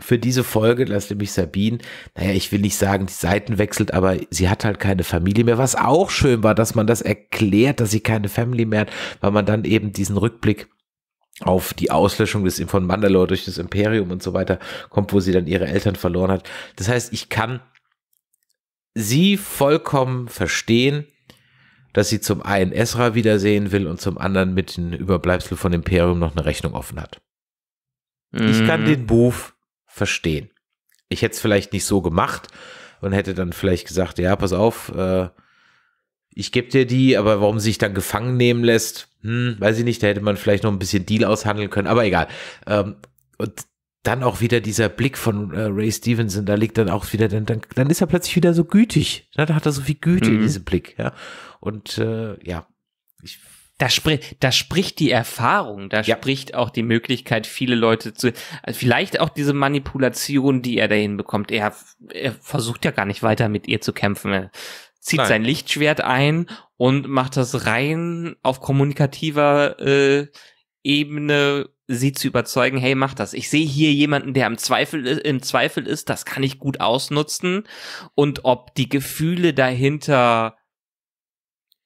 für diese Folge, dass nämlich Sabine, naja, ich will nicht sagen, die Seiten wechselt, aber sie hat halt keine Familie mehr, was auch schön war, dass man das erklärt, dass sie keine Family mehr hat, weil man dann eben diesen Rückblick auf die Auslöschung des, von Mandalore durch das Imperium und so weiter kommt, wo sie dann ihre Eltern verloren hat. Das heißt, ich kann sie vollkommen verstehen, dass sie zum einen Esra wiedersehen will und zum anderen mit den Überbleibsel von Imperium noch eine Rechnung offen hat. Mhm. Ich kann mhm. den Move verstehen. Ich hätte es vielleicht nicht so gemacht und hätte dann vielleicht gesagt, ja, pass auf, äh, ich gebe dir die, aber warum sie sich dann gefangen nehmen lässt, hm, weiß ich nicht, da hätte man vielleicht noch ein bisschen Deal aushandeln können, aber egal. Ähm, und dann auch wieder dieser Blick von äh, Ray Stevenson, da liegt dann auch wieder, dann, dann, dann ist er plötzlich wieder so gütig. Ne? Da hat er so viel Güte mhm. in diesem Blick. Ja? Und äh, ja, ich da, spri da spricht die Erfahrung, da ja. spricht auch die Möglichkeit, viele Leute zu, also vielleicht auch diese Manipulation, die er dahin bekommt. Er, er versucht ja gar nicht weiter mit ihr zu kämpfen. Er zieht Nein. sein Lichtschwert ein und macht das rein auf kommunikativer äh, Ebene sie zu überzeugen, hey, mach das. Ich sehe hier jemanden, der im Zweifel, äh, im Zweifel ist, das kann ich gut ausnutzen. Und ob die Gefühle dahinter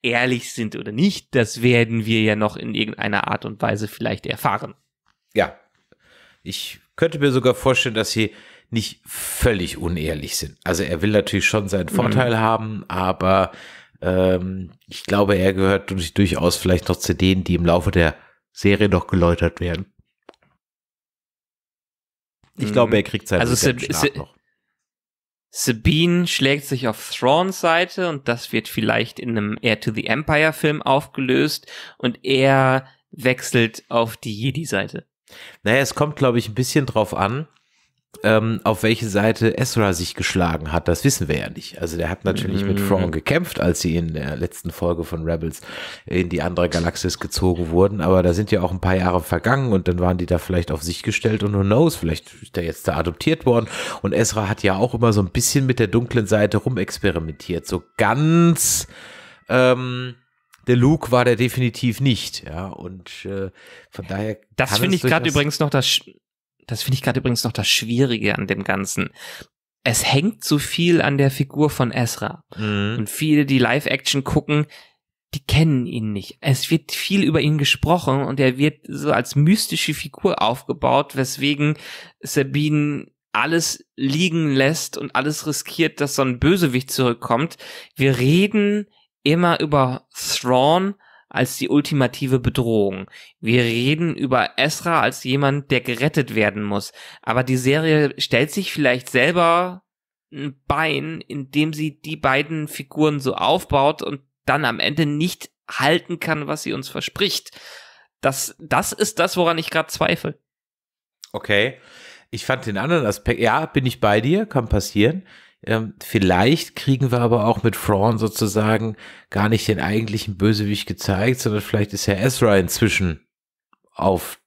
ehrlich sind oder nicht, das werden wir ja noch in irgendeiner Art und Weise vielleicht erfahren. Ja. Ich könnte mir sogar vorstellen, dass sie nicht völlig unehrlich sind. Also er will natürlich schon seinen mhm. Vorteil mhm. haben, aber ähm, ich glaube, er gehört durchaus vielleicht noch zu denen, die im Laufe der Serie noch geläutert werden. Ich mhm. glaube, er kriegt seine also Sab noch. Sabine schlägt sich auf Thrawns Seite und das wird vielleicht in einem Air to the Empire Film aufgelöst und er wechselt auf die Jedi-Seite. Naja, es kommt, glaube ich, ein bisschen drauf an, ähm, auf welche Seite Ezra sich geschlagen hat, das wissen wir ja nicht. Also der hat natürlich mm. mit mhm. Thrawn gekämpft, als sie in der letzten Folge von Rebels in die andere Galaxis gezogen wurden, aber da sind ja auch ein paar Jahre vergangen und dann waren die da vielleicht auf sich gestellt und who knows, vielleicht ist der jetzt da adoptiert worden und Ezra hat ja auch immer so ein bisschen mit der dunklen Seite rumexperimentiert, so ganz ähm, der Luke war der definitiv nicht, ja, und äh, von daher. Das finde ich gerade übrigens noch das das finde ich gerade übrigens noch das Schwierige an dem Ganzen. Es hängt so viel an der Figur von Ezra. Mhm. Und viele, die Live-Action gucken, die kennen ihn nicht. Es wird viel über ihn gesprochen und er wird so als mystische Figur aufgebaut, weswegen Sabine alles liegen lässt und alles riskiert, dass so ein Bösewicht zurückkommt. Wir reden immer über Thrawn als die ultimative Bedrohung. Wir reden über Ezra als jemand, der gerettet werden muss. Aber die Serie stellt sich vielleicht selber ein Bein, indem sie die beiden Figuren so aufbaut und dann am Ende nicht halten kann, was sie uns verspricht. Das, das ist das, woran ich gerade zweifle. Okay. Ich fand den anderen Aspekt, ja, bin ich bei dir, kann passieren. Ähm, vielleicht kriegen wir aber auch mit Thrawn sozusagen gar nicht den eigentlichen Bösewicht gezeigt, sondern vielleicht ist Herr Ezra inzwischen auf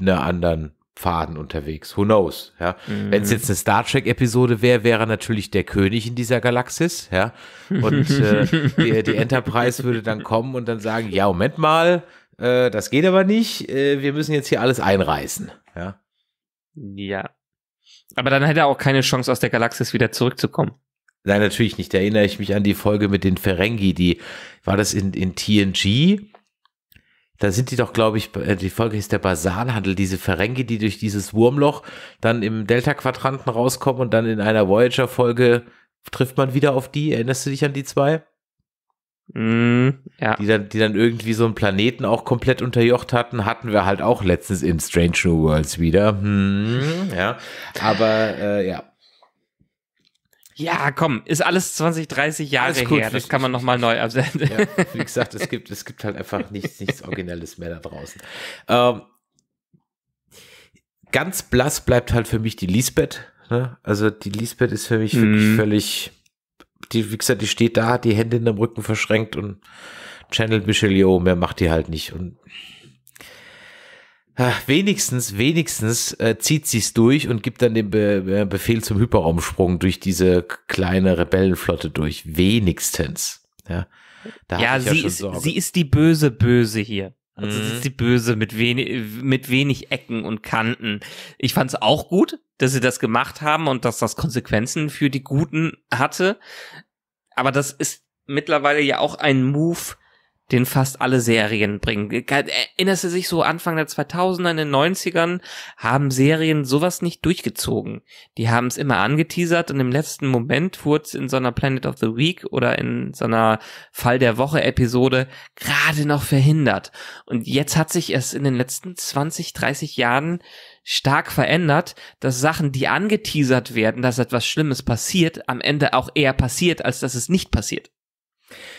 einer anderen Faden unterwegs. Who knows? Ja? Mhm. Wenn es jetzt eine Star Trek-Episode wäre, wäre er natürlich der König in dieser Galaxis. Ja? Und äh, die, die Enterprise würde dann kommen und dann sagen: Ja, Moment mal, äh, das geht aber nicht. Äh, wir müssen jetzt hier alles einreißen. Ja. Ja, aber dann hätte er auch keine Chance, aus der Galaxis wieder zurückzukommen. Nein, natürlich nicht. Da erinnere ich mich an die Folge mit den Ferengi, die war das in, in TNG? Da sind die doch, glaube ich, äh, die Folge ist der Basalhandel, diese Ferengi, die durch dieses Wurmloch dann im Delta-Quadranten rauskommen und dann in einer Voyager-Folge trifft man wieder auf die. Erinnerst du dich an die zwei? Mm, ja. die, dann, die dann irgendwie so einen Planeten auch komplett unterjocht hatten, hatten wir halt auch letztens in Strange New Worlds wieder. Hm, ja, aber äh, ja. Ja, komm, ist alles 20, 30 Jahre alles gut, Das kann man nochmal neu absenden. Ja, wie gesagt, es gibt, es gibt halt einfach nichts, nichts Originelles mehr da draußen. Ähm, ganz blass bleibt halt für mich die Lisbeth. Ne? Also die Lisbeth ist für mich mm. wirklich mhm. völlig die, wie gesagt, die steht da, hat die Hände in dem Rücken verschränkt und Channel Michelieu, mehr macht die halt nicht. Und ach, wenigstens, wenigstens äh, zieht es durch und gibt dann den Be äh, Befehl zum Hyperraumsprung durch diese kleine Rebellenflotte durch. Wenigstens. Ja, da ja, sie, ja ist, sie ist die böse Böse hier. Also mhm. sie ist die Böse mit wenig, mit wenig Ecken und Kanten. Ich fand es auch gut, dass sie das gemacht haben und dass das Konsequenzen für die Guten hatte. Aber das ist mittlerweile ja auch ein Move, den fast alle Serien bringen. Äh, erinnerst du dich so Anfang der 2000er, in den 90ern haben Serien sowas nicht durchgezogen. Die haben es immer angeteasert und im letzten Moment wurde es in so einer Planet of the Week oder in so einer Fall der Woche Episode gerade noch verhindert. Und jetzt hat sich es in den letzten 20, 30 Jahren stark verändert, dass Sachen, die angeteasert werden, dass etwas Schlimmes passiert, am Ende auch eher passiert, als dass es nicht passiert.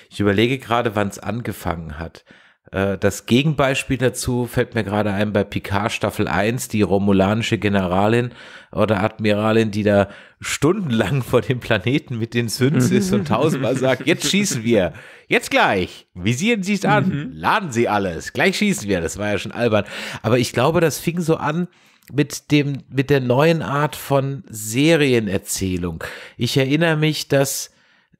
Ich überlege gerade, wann es angefangen hat. Äh, das Gegenbeispiel dazu fällt mir gerade ein bei Picard Staffel 1, die romulanische Generalin oder Admiralin, die da stundenlang vor dem Planeten mit den Synths ist und tausendmal sagt, jetzt schießen wir, jetzt gleich, visieren Sie es an, mhm. laden Sie alles, gleich schießen wir, das war ja schon albern. Aber ich glaube, das fing so an, mit dem, mit der neuen Art von Serienerzählung. Ich erinnere mich, dass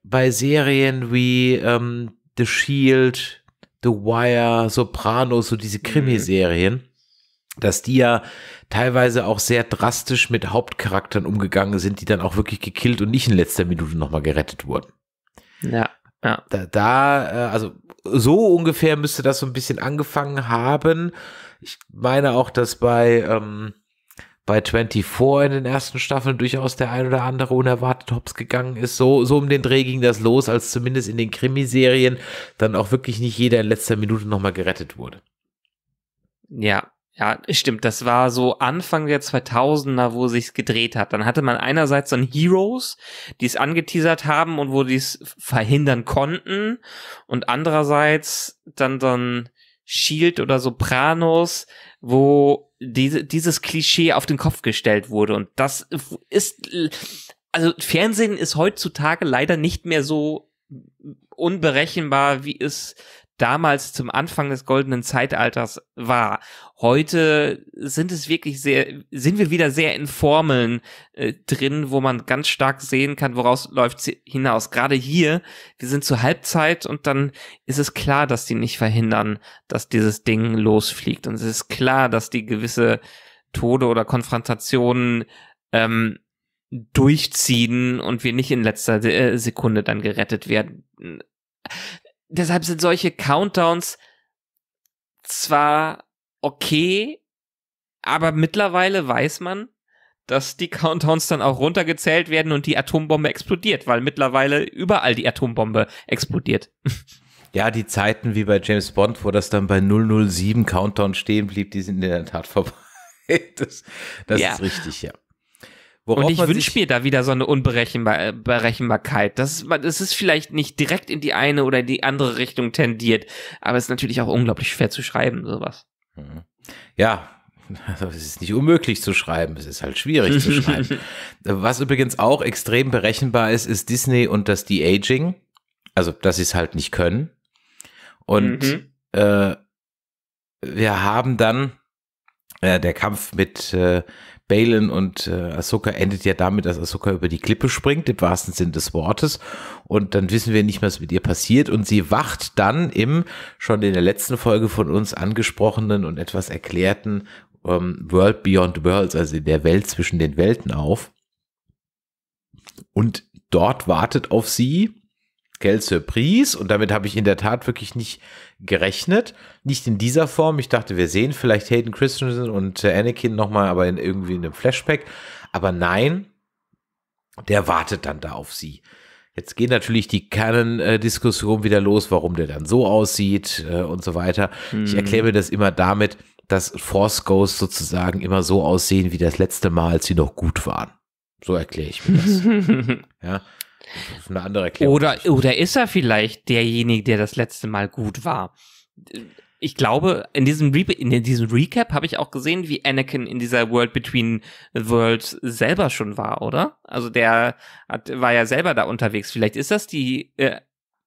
bei Serien wie ähm, The Shield, The Wire, Sopranos, so diese mhm. Krimiserien, dass die ja teilweise auch sehr drastisch mit Hauptcharakteren umgegangen sind, die dann auch wirklich gekillt und nicht in letzter Minute nochmal gerettet wurden. Ja. ja. Da, da, äh, also so ungefähr müsste das so ein bisschen angefangen haben. Ich meine auch, dass bei ähm, bei 24 in den ersten Staffeln durchaus der ein oder andere unerwartet hops gegangen ist. So, so um den Dreh ging das los, als zumindest in den Krimiserien dann auch wirklich nicht jeder in letzter Minute nochmal gerettet wurde. Ja, ja, stimmt. Das war so Anfang der 2000er, wo sich's gedreht hat. Dann hatte man einerseits so ein Heroes, die es angeteasert haben und wo die es verhindern konnten. Und andererseits dann so ein Shield oder Sopranos, wo diese, dieses Klischee auf den Kopf gestellt wurde. Und das ist, also Fernsehen ist heutzutage leider nicht mehr so unberechenbar, wie es damals zum Anfang des goldenen Zeitalters war. Heute sind es wirklich sehr, sind wir wieder sehr in Formeln äh, drin, wo man ganz stark sehen kann, woraus läuft sie hinaus. Gerade hier, wir sind zur Halbzeit und dann ist es klar, dass die nicht verhindern, dass dieses Ding losfliegt. Und es ist klar, dass die gewisse Tode oder Konfrontationen ähm, durchziehen und wir nicht in letzter äh, Sekunde dann gerettet werden deshalb sind solche Countdowns zwar okay, aber mittlerweile weiß man, dass die Countdowns dann auch runtergezählt werden und die Atombombe explodiert, weil mittlerweile überall die Atombombe explodiert. Ja, die Zeiten wie bei James Bond, wo das dann bei 007 Countdown stehen blieb, die sind in der Tat vorbei. Das, das ja. ist richtig, ja. Worauf und ich wünsche mir da wieder so eine Unberechenbarkeit. Äh, das, das ist vielleicht nicht direkt in die eine oder die andere Richtung tendiert, aber es ist natürlich auch unglaublich schwer zu schreiben, sowas. Mhm. Ja, es ist nicht unmöglich zu schreiben, es ist halt schwierig zu schreiben. Was übrigens auch extrem berechenbar ist, ist Disney und das De-Aging. Also, dass sie es halt nicht können. Und mhm. äh, wir haben dann äh, der Kampf mit, äh, Balin und äh, Ahsoka endet ja damit, dass Ahsoka über die Klippe springt, im wahrsten Sinn des Wortes. Und dann wissen wir nicht, was mit ihr passiert. Und sie wacht dann im schon in der letzten Folge von uns angesprochenen und etwas erklärten ähm, World Beyond Worlds, also in der Welt zwischen den Welten auf. Und dort wartet auf sie Geld Surprise. Und damit habe ich in der Tat wirklich nicht gerechnet. Nicht in dieser Form. Ich dachte, wir sehen vielleicht Hayden Christensen und Anakin nochmal, aber in, irgendwie in einem Flashback. Aber nein, der wartet dann da auf sie. Jetzt geht natürlich die Canon-Diskussion wieder los, warum der dann so aussieht äh, und so weiter. Mhm. Ich erkläre mir das immer damit, dass Force Ghosts sozusagen immer so aussehen wie das letzte Mal, als sie noch gut waren. So erkläre ich mir das. ja eine andere Erklärung. Oder, oder ist er vielleicht derjenige, der das letzte Mal gut war? Ich glaube, in diesem, Re in diesem Recap habe ich auch gesehen, wie Anakin in dieser World Between Worlds selber schon war, oder? Also der hat, war ja selber da unterwegs. Vielleicht ist das die äh,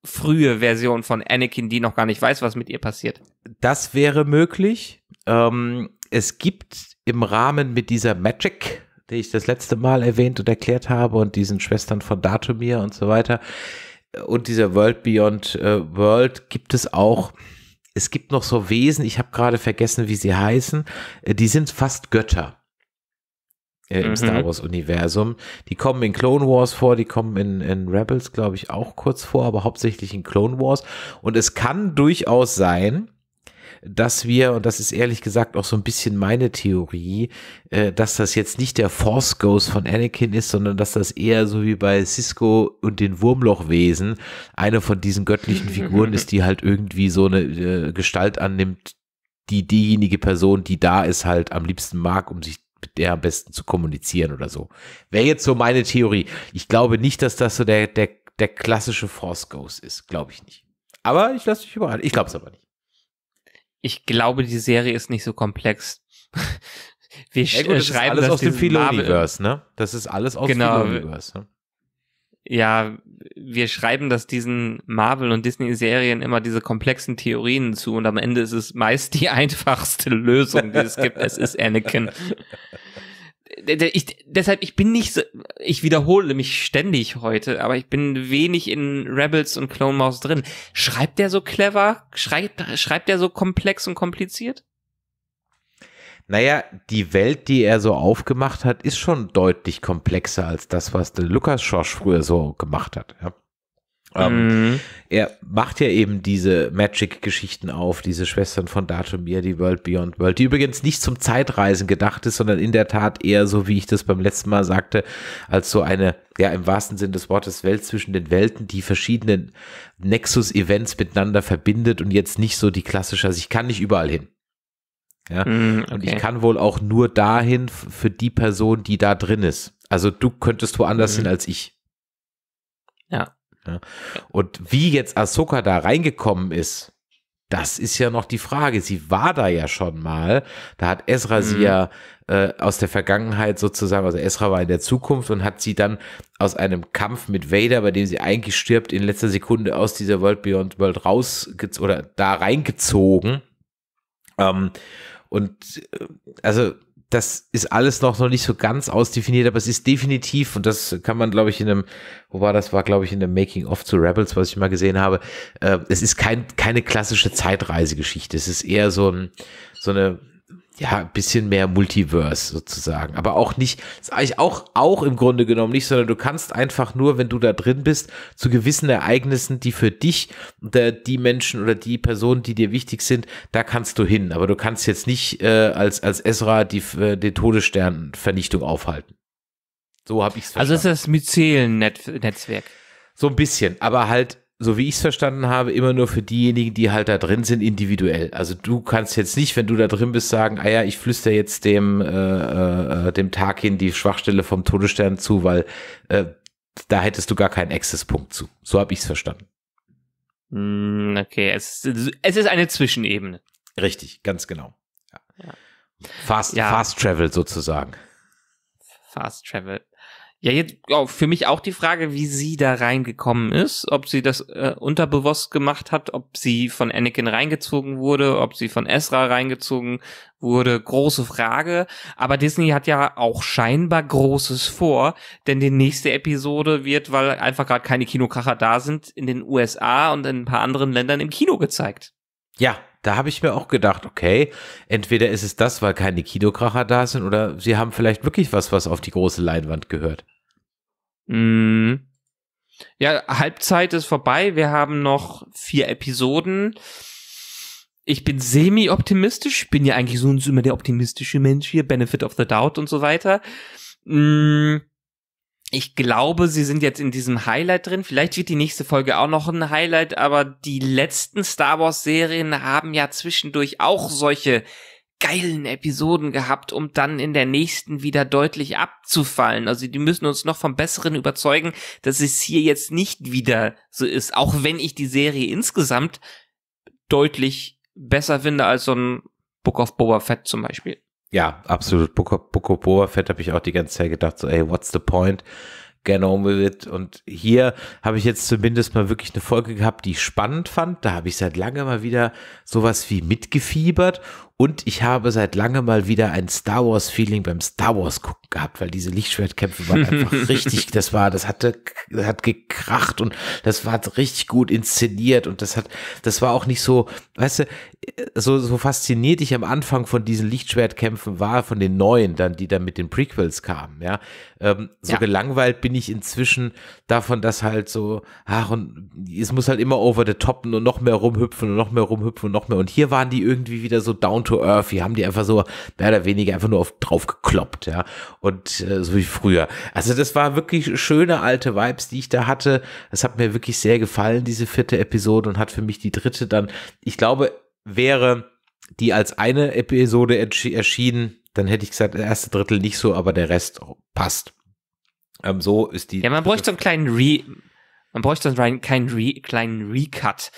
frühe Version von Anakin, die noch gar nicht weiß, was mit ihr passiert. Das wäre möglich. Ähm, es gibt im Rahmen mit dieser Magic die ich das letzte Mal erwähnt und erklärt habe und diesen Schwestern von Datumir und so weiter und dieser World Beyond äh, World gibt es auch es gibt noch so Wesen, ich habe gerade vergessen, wie sie heißen, äh, die sind fast Götter äh, im mhm. Star Wars-Universum. Die kommen in Clone Wars vor, die kommen in, in Rebels, glaube ich, auch kurz vor, aber hauptsächlich in Clone Wars. Und es kann durchaus sein, dass wir, und das ist ehrlich gesagt auch so ein bisschen meine Theorie, äh, dass das jetzt nicht der Force Ghost von Anakin ist, sondern dass das eher so wie bei Cisco und den Wurmlochwesen eine von diesen göttlichen Figuren ist, die halt irgendwie so eine äh, Gestalt annimmt, die diejenige Person, die da ist, halt am liebsten mag, um sich mit der am besten zu kommunizieren oder so. Wäre jetzt so meine Theorie. Ich glaube nicht, dass das so der, der, der klassische Force Ghost ist. Glaube ich nicht. Aber ich lasse dich überraschen. Ich glaube es aber nicht ich glaube, die Serie ist nicht so komplex. Wir ja, gut, das äh, schreiben ist alles das aus dem Filoniverse, ne? Das ist alles aus dem genau, Filoniverse. Ne? Ja, wir schreiben das diesen Marvel- und Disney-Serien immer diese komplexen Theorien zu und am Ende ist es meist die einfachste Lösung, die es gibt. Es ist Anakin. ich, deshalb, ich bin nicht so, ich wiederhole mich ständig heute, aber ich bin wenig in Rebels und Clone Wars drin. Schreibt der so clever? Schreibt, schreibt der so komplex und kompliziert? Naja, die Welt, die er so aufgemacht hat, ist schon deutlich komplexer als das, was der Lukas Schorsch früher so gemacht hat. Ja. Ähm, mhm. Er macht ja eben diese Magic-Geschichten auf, diese Schwestern von Datumir, die World Beyond World, die übrigens nicht zum Zeitreisen gedacht ist, sondern in der Tat eher so, wie ich das beim letzten Mal sagte, als so eine, ja im wahrsten Sinn des Wortes, Welt zwischen den Welten, die verschiedenen Nexus-Events miteinander verbindet und jetzt nicht so die klassische, also ich kann nicht überall hin. Ja? Mhm, okay. Und ich kann wohl auch nur dahin für die Person, die da drin ist. Also du könntest woanders mhm. hin als ich. Ja. Ne? Und wie jetzt Ahsoka da reingekommen ist, das ist ja noch die Frage. Sie war da ja schon mal. Da hat Ezra mhm. sie ja äh, aus der Vergangenheit sozusagen, also Ezra war in der Zukunft und hat sie dann aus einem Kampf mit Vader, bei dem sie eigentlich stirbt, in letzter Sekunde aus dieser World Beyond World rausgezogen oder da reingezogen. Ähm, und äh, also das ist alles noch, noch nicht so ganz ausdefiniert, aber es ist definitiv, und das kann man, glaube ich, in einem, wo war das, war, glaube ich, in einem Making-of zu Rebels, was ich mal gesehen habe, äh, es ist kein, keine klassische Zeitreisegeschichte. Es ist eher so, ein, so eine ja, ein bisschen mehr Multiverse sozusagen. Aber auch nicht, ist eigentlich auch, auch im Grunde genommen nicht, sondern du kannst einfach nur, wenn du da drin bist, zu gewissen Ereignissen, die für dich, der, die Menschen oder die Personen, die dir wichtig sind, da kannst du hin. Aber du kannst jetzt nicht äh, als, als Ezra die, äh, den Todessternvernichtung aufhalten. So habe ich es verstanden. Also ist das Mycelen-Netzwerk. -Net so ein bisschen, aber halt so wie ich es verstanden habe, immer nur für diejenigen, die halt da drin sind, individuell. Also du kannst jetzt nicht, wenn du da drin bist, sagen, ah ja, ich flüstere jetzt dem, äh, äh, äh, dem Tag hin die Schwachstelle vom Todesstern zu, weil äh, da hättest du gar keinen Access-Punkt zu. So habe ich es verstanden. Mm, okay, es, es ist eine Zwischenebene. Richtig, ganz genau. Ja. Ja. Fast, ja. Fast Travel sozusagen. Fast Travel. Ja, jetzt ja, für mich auch die Frage, wie sie da reingekommen ist, ob sie das äh, unterbewusst gemacht hat, ob sie von Anakin reingezogen wurde, ob sie von Ezra reingezogen wurde, große Frage. Aber Disney hat ja auch scheinbar Großes vor, denn die nächste Episode wird, weil einfach gerade keine Kinokracher da sind, in den USA und in ein paar anderen Ländern im Kino gezeigt. Ja, da habe ich mir auch gedacht, okay, entweder ist es das, weil keine Kinokracher da sind, oder sie haben vielleicht wirklich was, was auf die große Leinwand gehört. Mhm. Ja, Halbzeit ist vorbei. Wir haben noch vier Episoden. Ich bin semi-optimistisch. Ich bin ja eigentlich so immer der optimistische Mensch hier. Benefit of the doubt und so weiter. Mhm ich glaube, sie sind jetzt in diesem Highlight drin. Vielleicht wird die nächste Folge auch noch ein Highlight, aber die letzten Star Wars Serien haben ja zwischendurch auch solche geilen Episoden gehabt, um dann in der nächsten wieder deutlich abzufallen. Also die müssen uns noch vom Besseren überzeugen, dass es hier jetzt nicht wieder so ist. Auch wenn ich die Serie insgesamt deutlich besser finde als so ein Book of Boba Fett zum Beispiel. Ja, absolut. Book, Book of Boba Fett habe ich auch die ganze Zeit gedacht, so, ey, what's the point? Get on with it. Und hier habe ich jetzt zumindest mal wirklich eine Folge gehabt, die ich spannend fand. Da habe ich seit langem mal wieder sowas wie mitgefiebert und ich habe seit langem mal wieder ein Star Wars Feeling beim Star Wars gucken gehabt, weil diese Lichtschwertkämpfe waren einfach richtig, das war, das hatte, hat gekracht und das war richtig gut inszeniert und das hat, das war auch nicht so, weißt du, so, so fasziniert ich am Anfang von diesen Lichtschwertkämpfen war, von den neuen dann, die dann mit den Prequels kamen, ja. Ähm, so ja. gelangweilt bin ich inzwischen davon, dass halt so, ach, und es muss halt immer over the top und noch mehr rumhüpfen und noch mehr rumhüpfen und noch mehr. Und hier waren die irgendwie wieder so down to Earthy, haben die einfach so mehr oder weniger einfach nur auf, drauf gekloppt, ja. Und äh, so wie früher. Also das war wirklich schöne alte Vibes, die ich da hatte. Das hat mir wirklich sehr gefallen, diese vierte Episode und hat für mich die dritte dann, ich glaube, wäre die als eine Episode erschienen, dann hätte ich gesagt, der erste Drittel nicht so, aber der Rest passt. Ähm, so ist die. Ja, man bräuchte so einen kleinen Re, man bräuchte so einen Re, kleinen Recut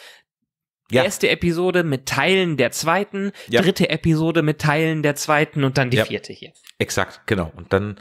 ja. erste Episode mit Teilen der zweiten, ja. dritte Episode mit Teilen der zweiten und dann die ja. vierte hier. Exakt, genau. Und dann,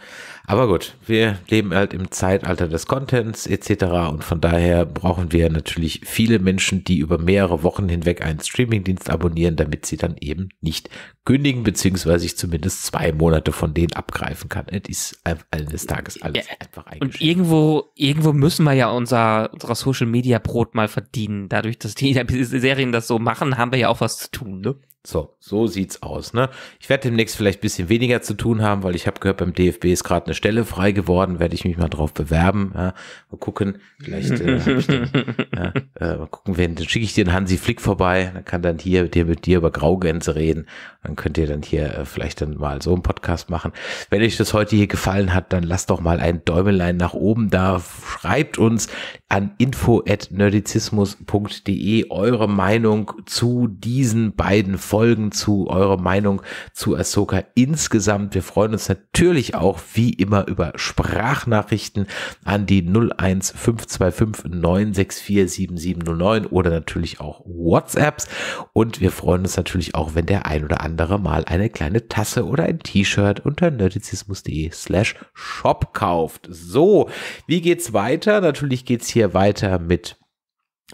aber gut, wir leben halt im Zeitalter des Contents etc. Und von daher brauchen wir natürlich viele Menschen, die über mehrere Wochen hinweg einen Streamingdienst abonnieren, damit sie dann eben nicht kündigen, beziehungsweise ich zumindest zwei Monate von denen abgreifen kann. Es ist eines Tages alles einfach Und irgendwo, irgendwo müssen wir ja unser, unser Social Media Brot mal verdienen, dadurch, dass die Serie Serien das so machen, haben wir ja auch was zu tun, ne? So, so sieht's aus. Ne? Ich werde demnächst vielleicht ein bisschen weniger zu tun haben, weil ich habe gehört, beim DFB ist gerade eine Stelle frei geworden. Werde ich mich mal drauf bewerben. Ja? Mal gucken, vielleicht äh, den, ja, äh, mal gucken, wenn dann schicke ich den Hansi Flick vorbei. Dann kann dann hier mit dir, mit dir über Graugänse reden. Dann könnt ihr dann hier äh, vielleicht dann mal so einen Podcast machen. Wenn euch das heute hier gefallen hat, dann lasst doch mal ein Däumelein nach oben da. Schreibt uns an info.nerdizismus.de eure Meinung zu diesen beiden Folgen zu, eure Meinung zu Ahsoka insgesamt. Wir freuen uns natürlich auch wie immer über Sprachnachrichten an die 01525 oder natürlich auch WhatsApps. Und wir freuen uns natürlich auch, wenn der ein oder andere mal eine kleine Tasse oder ein T-Shirt unter nerdizismus.de slash shop kauft. So, wie geht's weiter? Natürlich geht's hier weiter mit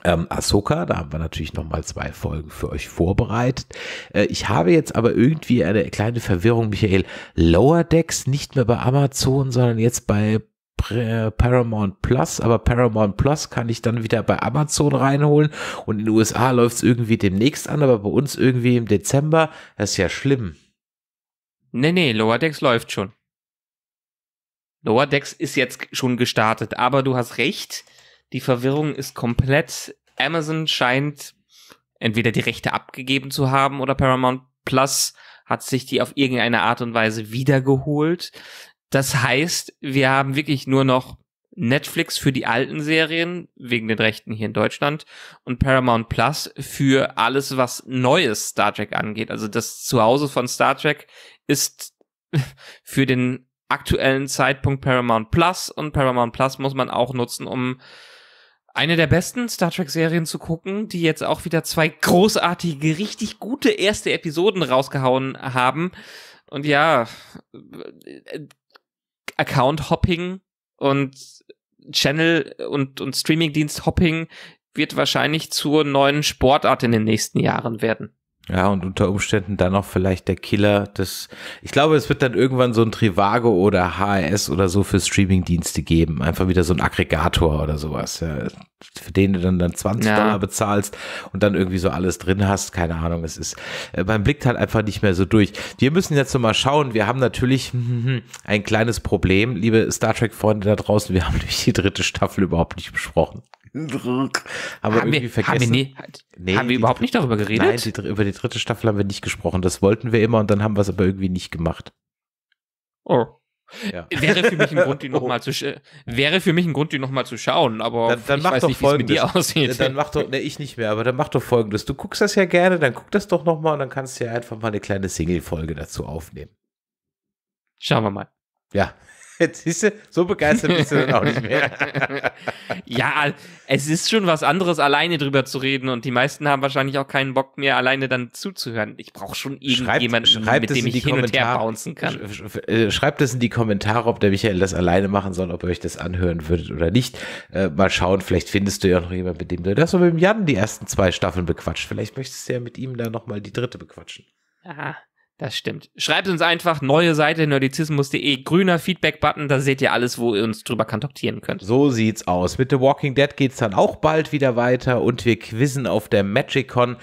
ähm, Ahsoka, da haben wir natürlich nochmal zwei Folgen für euch vorbereitet. Äh, ich habe jetzt aber irgendwie eine kleine Verwirrung, Michael. Lower Decks nicht mehr bei Amazon, sondern jetzt bei äh, Paramount Plus, aber Paramount Plus kann ich dann wieder bei Amazon reinholen und in den USA läuft es irgendwie demnächst an, aber bei uns irgendwie im Dezember, das ist ja schlimm. Nee, nee, Lower Decks läuft schon. Lower Decks ist jetzt schon gestartet, aber du hast recht, die Verwirrung ist komplett. Amazon scheint entweder die Rechte abgegeben zu haben oder Paramount Plus hat sich die auf irgendeine Art und Weise wiedergeholt. Das heißt, wir haben wirklich nur noch Netflix für die alten Serien wegen den Rechten hier in Deutschland und Paramount Plus für alles, was neues Star Trek angeht. Also das Zuhause von Star Trek ist für den aktuellen Zeitpunkt Paramount Plus und Paramount Plus muss man auch nutzen, um eine der besten Star Trek-Serien zu gucken, die jetzt auch wieder zwei großartige, richtig gute erste Episoden rausgehauen haben. Und ja, äh, Account-Hopping und Channel- und, und Streaming-Dienst-Hopping wird wahrscheinlich zur neuen Sportart in den nächsten Jahren werden. Ja, und unter Umständen dann auch vielleicht der Killer des, ich glaube, es wird dann irgendwann so ein Trivago oder HRS oder so für Streamingdienste geben. Einfach wieder so ein Aggregator oder sowas, ja, für den du dann, dann 20 ja. Dollar bezahlst und dann irgendwie so alles drin hast. Keine Ahnung, es ist, äh, man blickt halt einfach nicht mehr so durch. Wir müssen jetzt nochmal schauen. Wir haben natürlich ein kleines Problem, liebe Star Trek-Freunde da draußen. Wir haben nämlich die dritte Staffel überhaupt nicht besprochen. Aber haben wir, vergessen. Haben wir, nie, nee, haben wir überhaupt nicht darüber geredet? Nein, die, über die dritte Staffel haben wir nicht gesprochen. Das wollten wir immer und dann haben wir es aber irgendwie nicht gemacht. Oh. Ja. Wäre für mich ein Grund, die nochmal oh. zu wäre für mich ein Grund, die noch mal zu schauen, aber dann, dann ich weiß nicht, wie mit dir aussieht. Dann mach doch, ne, ich nicht mehr, aber dann mach doch folgendes. Du guckst das ja gerne, dann guck das doch nochmal und dann kannst du ja einfach mal eine kleine Single-Folge dazu aufnehmen. Schauen wir mal. Ja. Jetzt siehst du, so begeistert bist du dann auch nicht mehr. ja, es ist schon was anderes, alleine drüber zu reden und die meisten haben wahrscheinlich auch keinen Bock mehr, alleine dann zuzuhören. Ich brauche schon irgendjemanden, schreibt, schreibt mit dem ich hin und her bouncen kann. Äh, schreibt es in die Kommentare, ob der Michael das alleine machen soll, ob ihr euch das anhören würdet oder nicht. Äh, mal schauen, vielleicht findest du ja noch jemanden, mit dem du das so mit dem Jan die ersten zwei Staffeln bequatscht. Vielleicht möchtest du ja mit ihm da nochmal die dritte bequatschen. Aha. Das stimmt. Schreibt uns einfach neue Seite nerdizismus.de, grüner Feedback-Button, da seht ihr alles, wo ihr uns drüber kontaktieren könnt. So sieht's aus. Mit The Walking Dead geht's dann auch bald wieder weiter und wir quizzen auf der MagicCon.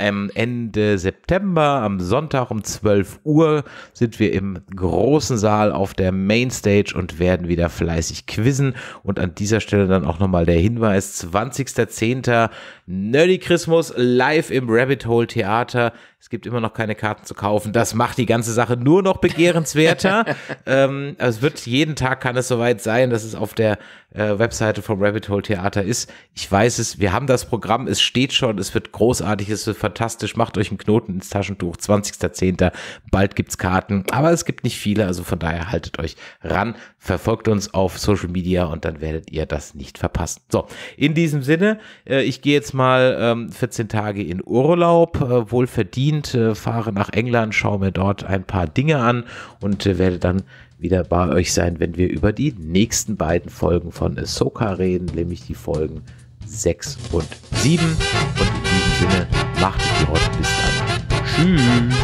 Am Ende September, am Sonntag um 12 Uhr, sind wir im großen Saal auf der Mainstage und werden wieder fleißig quizzen. Und an dieser Stelle dann auch nochmal der Hinweis: 20.10. Nerdy Christmas live im Rabbit Hole Theater. Es gibt immer noch keine Karten zu kaufen. Das macht die ganze Sache nur noch begehrenswerter. ähm, also es wird jeden Tag kann es soweit sein, dass es auf der äh, Webseite vom Rabbit Hole Theater ist. Ich weiß es, wir haben das Programm, es steht schon, es wird großartig, es wird fantastisch. Macht euch einen Knoten ins Taschentuch. 20.10. Bald gibt's Karten, aber es gibt nicht viele, also von daher haltet euch ran. Verfolgt uns auf Social Media und dann werdet ihr das nicht verpassen. So, in diesem Sinne, äh, ich gehe jetzt mal ähm, 14 Tage in Urlaub, äh, wohl äh, fahre nach England, schaue mir dort ein paar Dinge an und äh, werde dann wieder bei euch sein, wenn wir über die nächsten beiden Folgen von Ahsoka reden, nämlich die Folgen 6 und 7. Und in diesem Sinne, macht es gut, bis dann. Tschüss.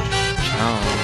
Ciao.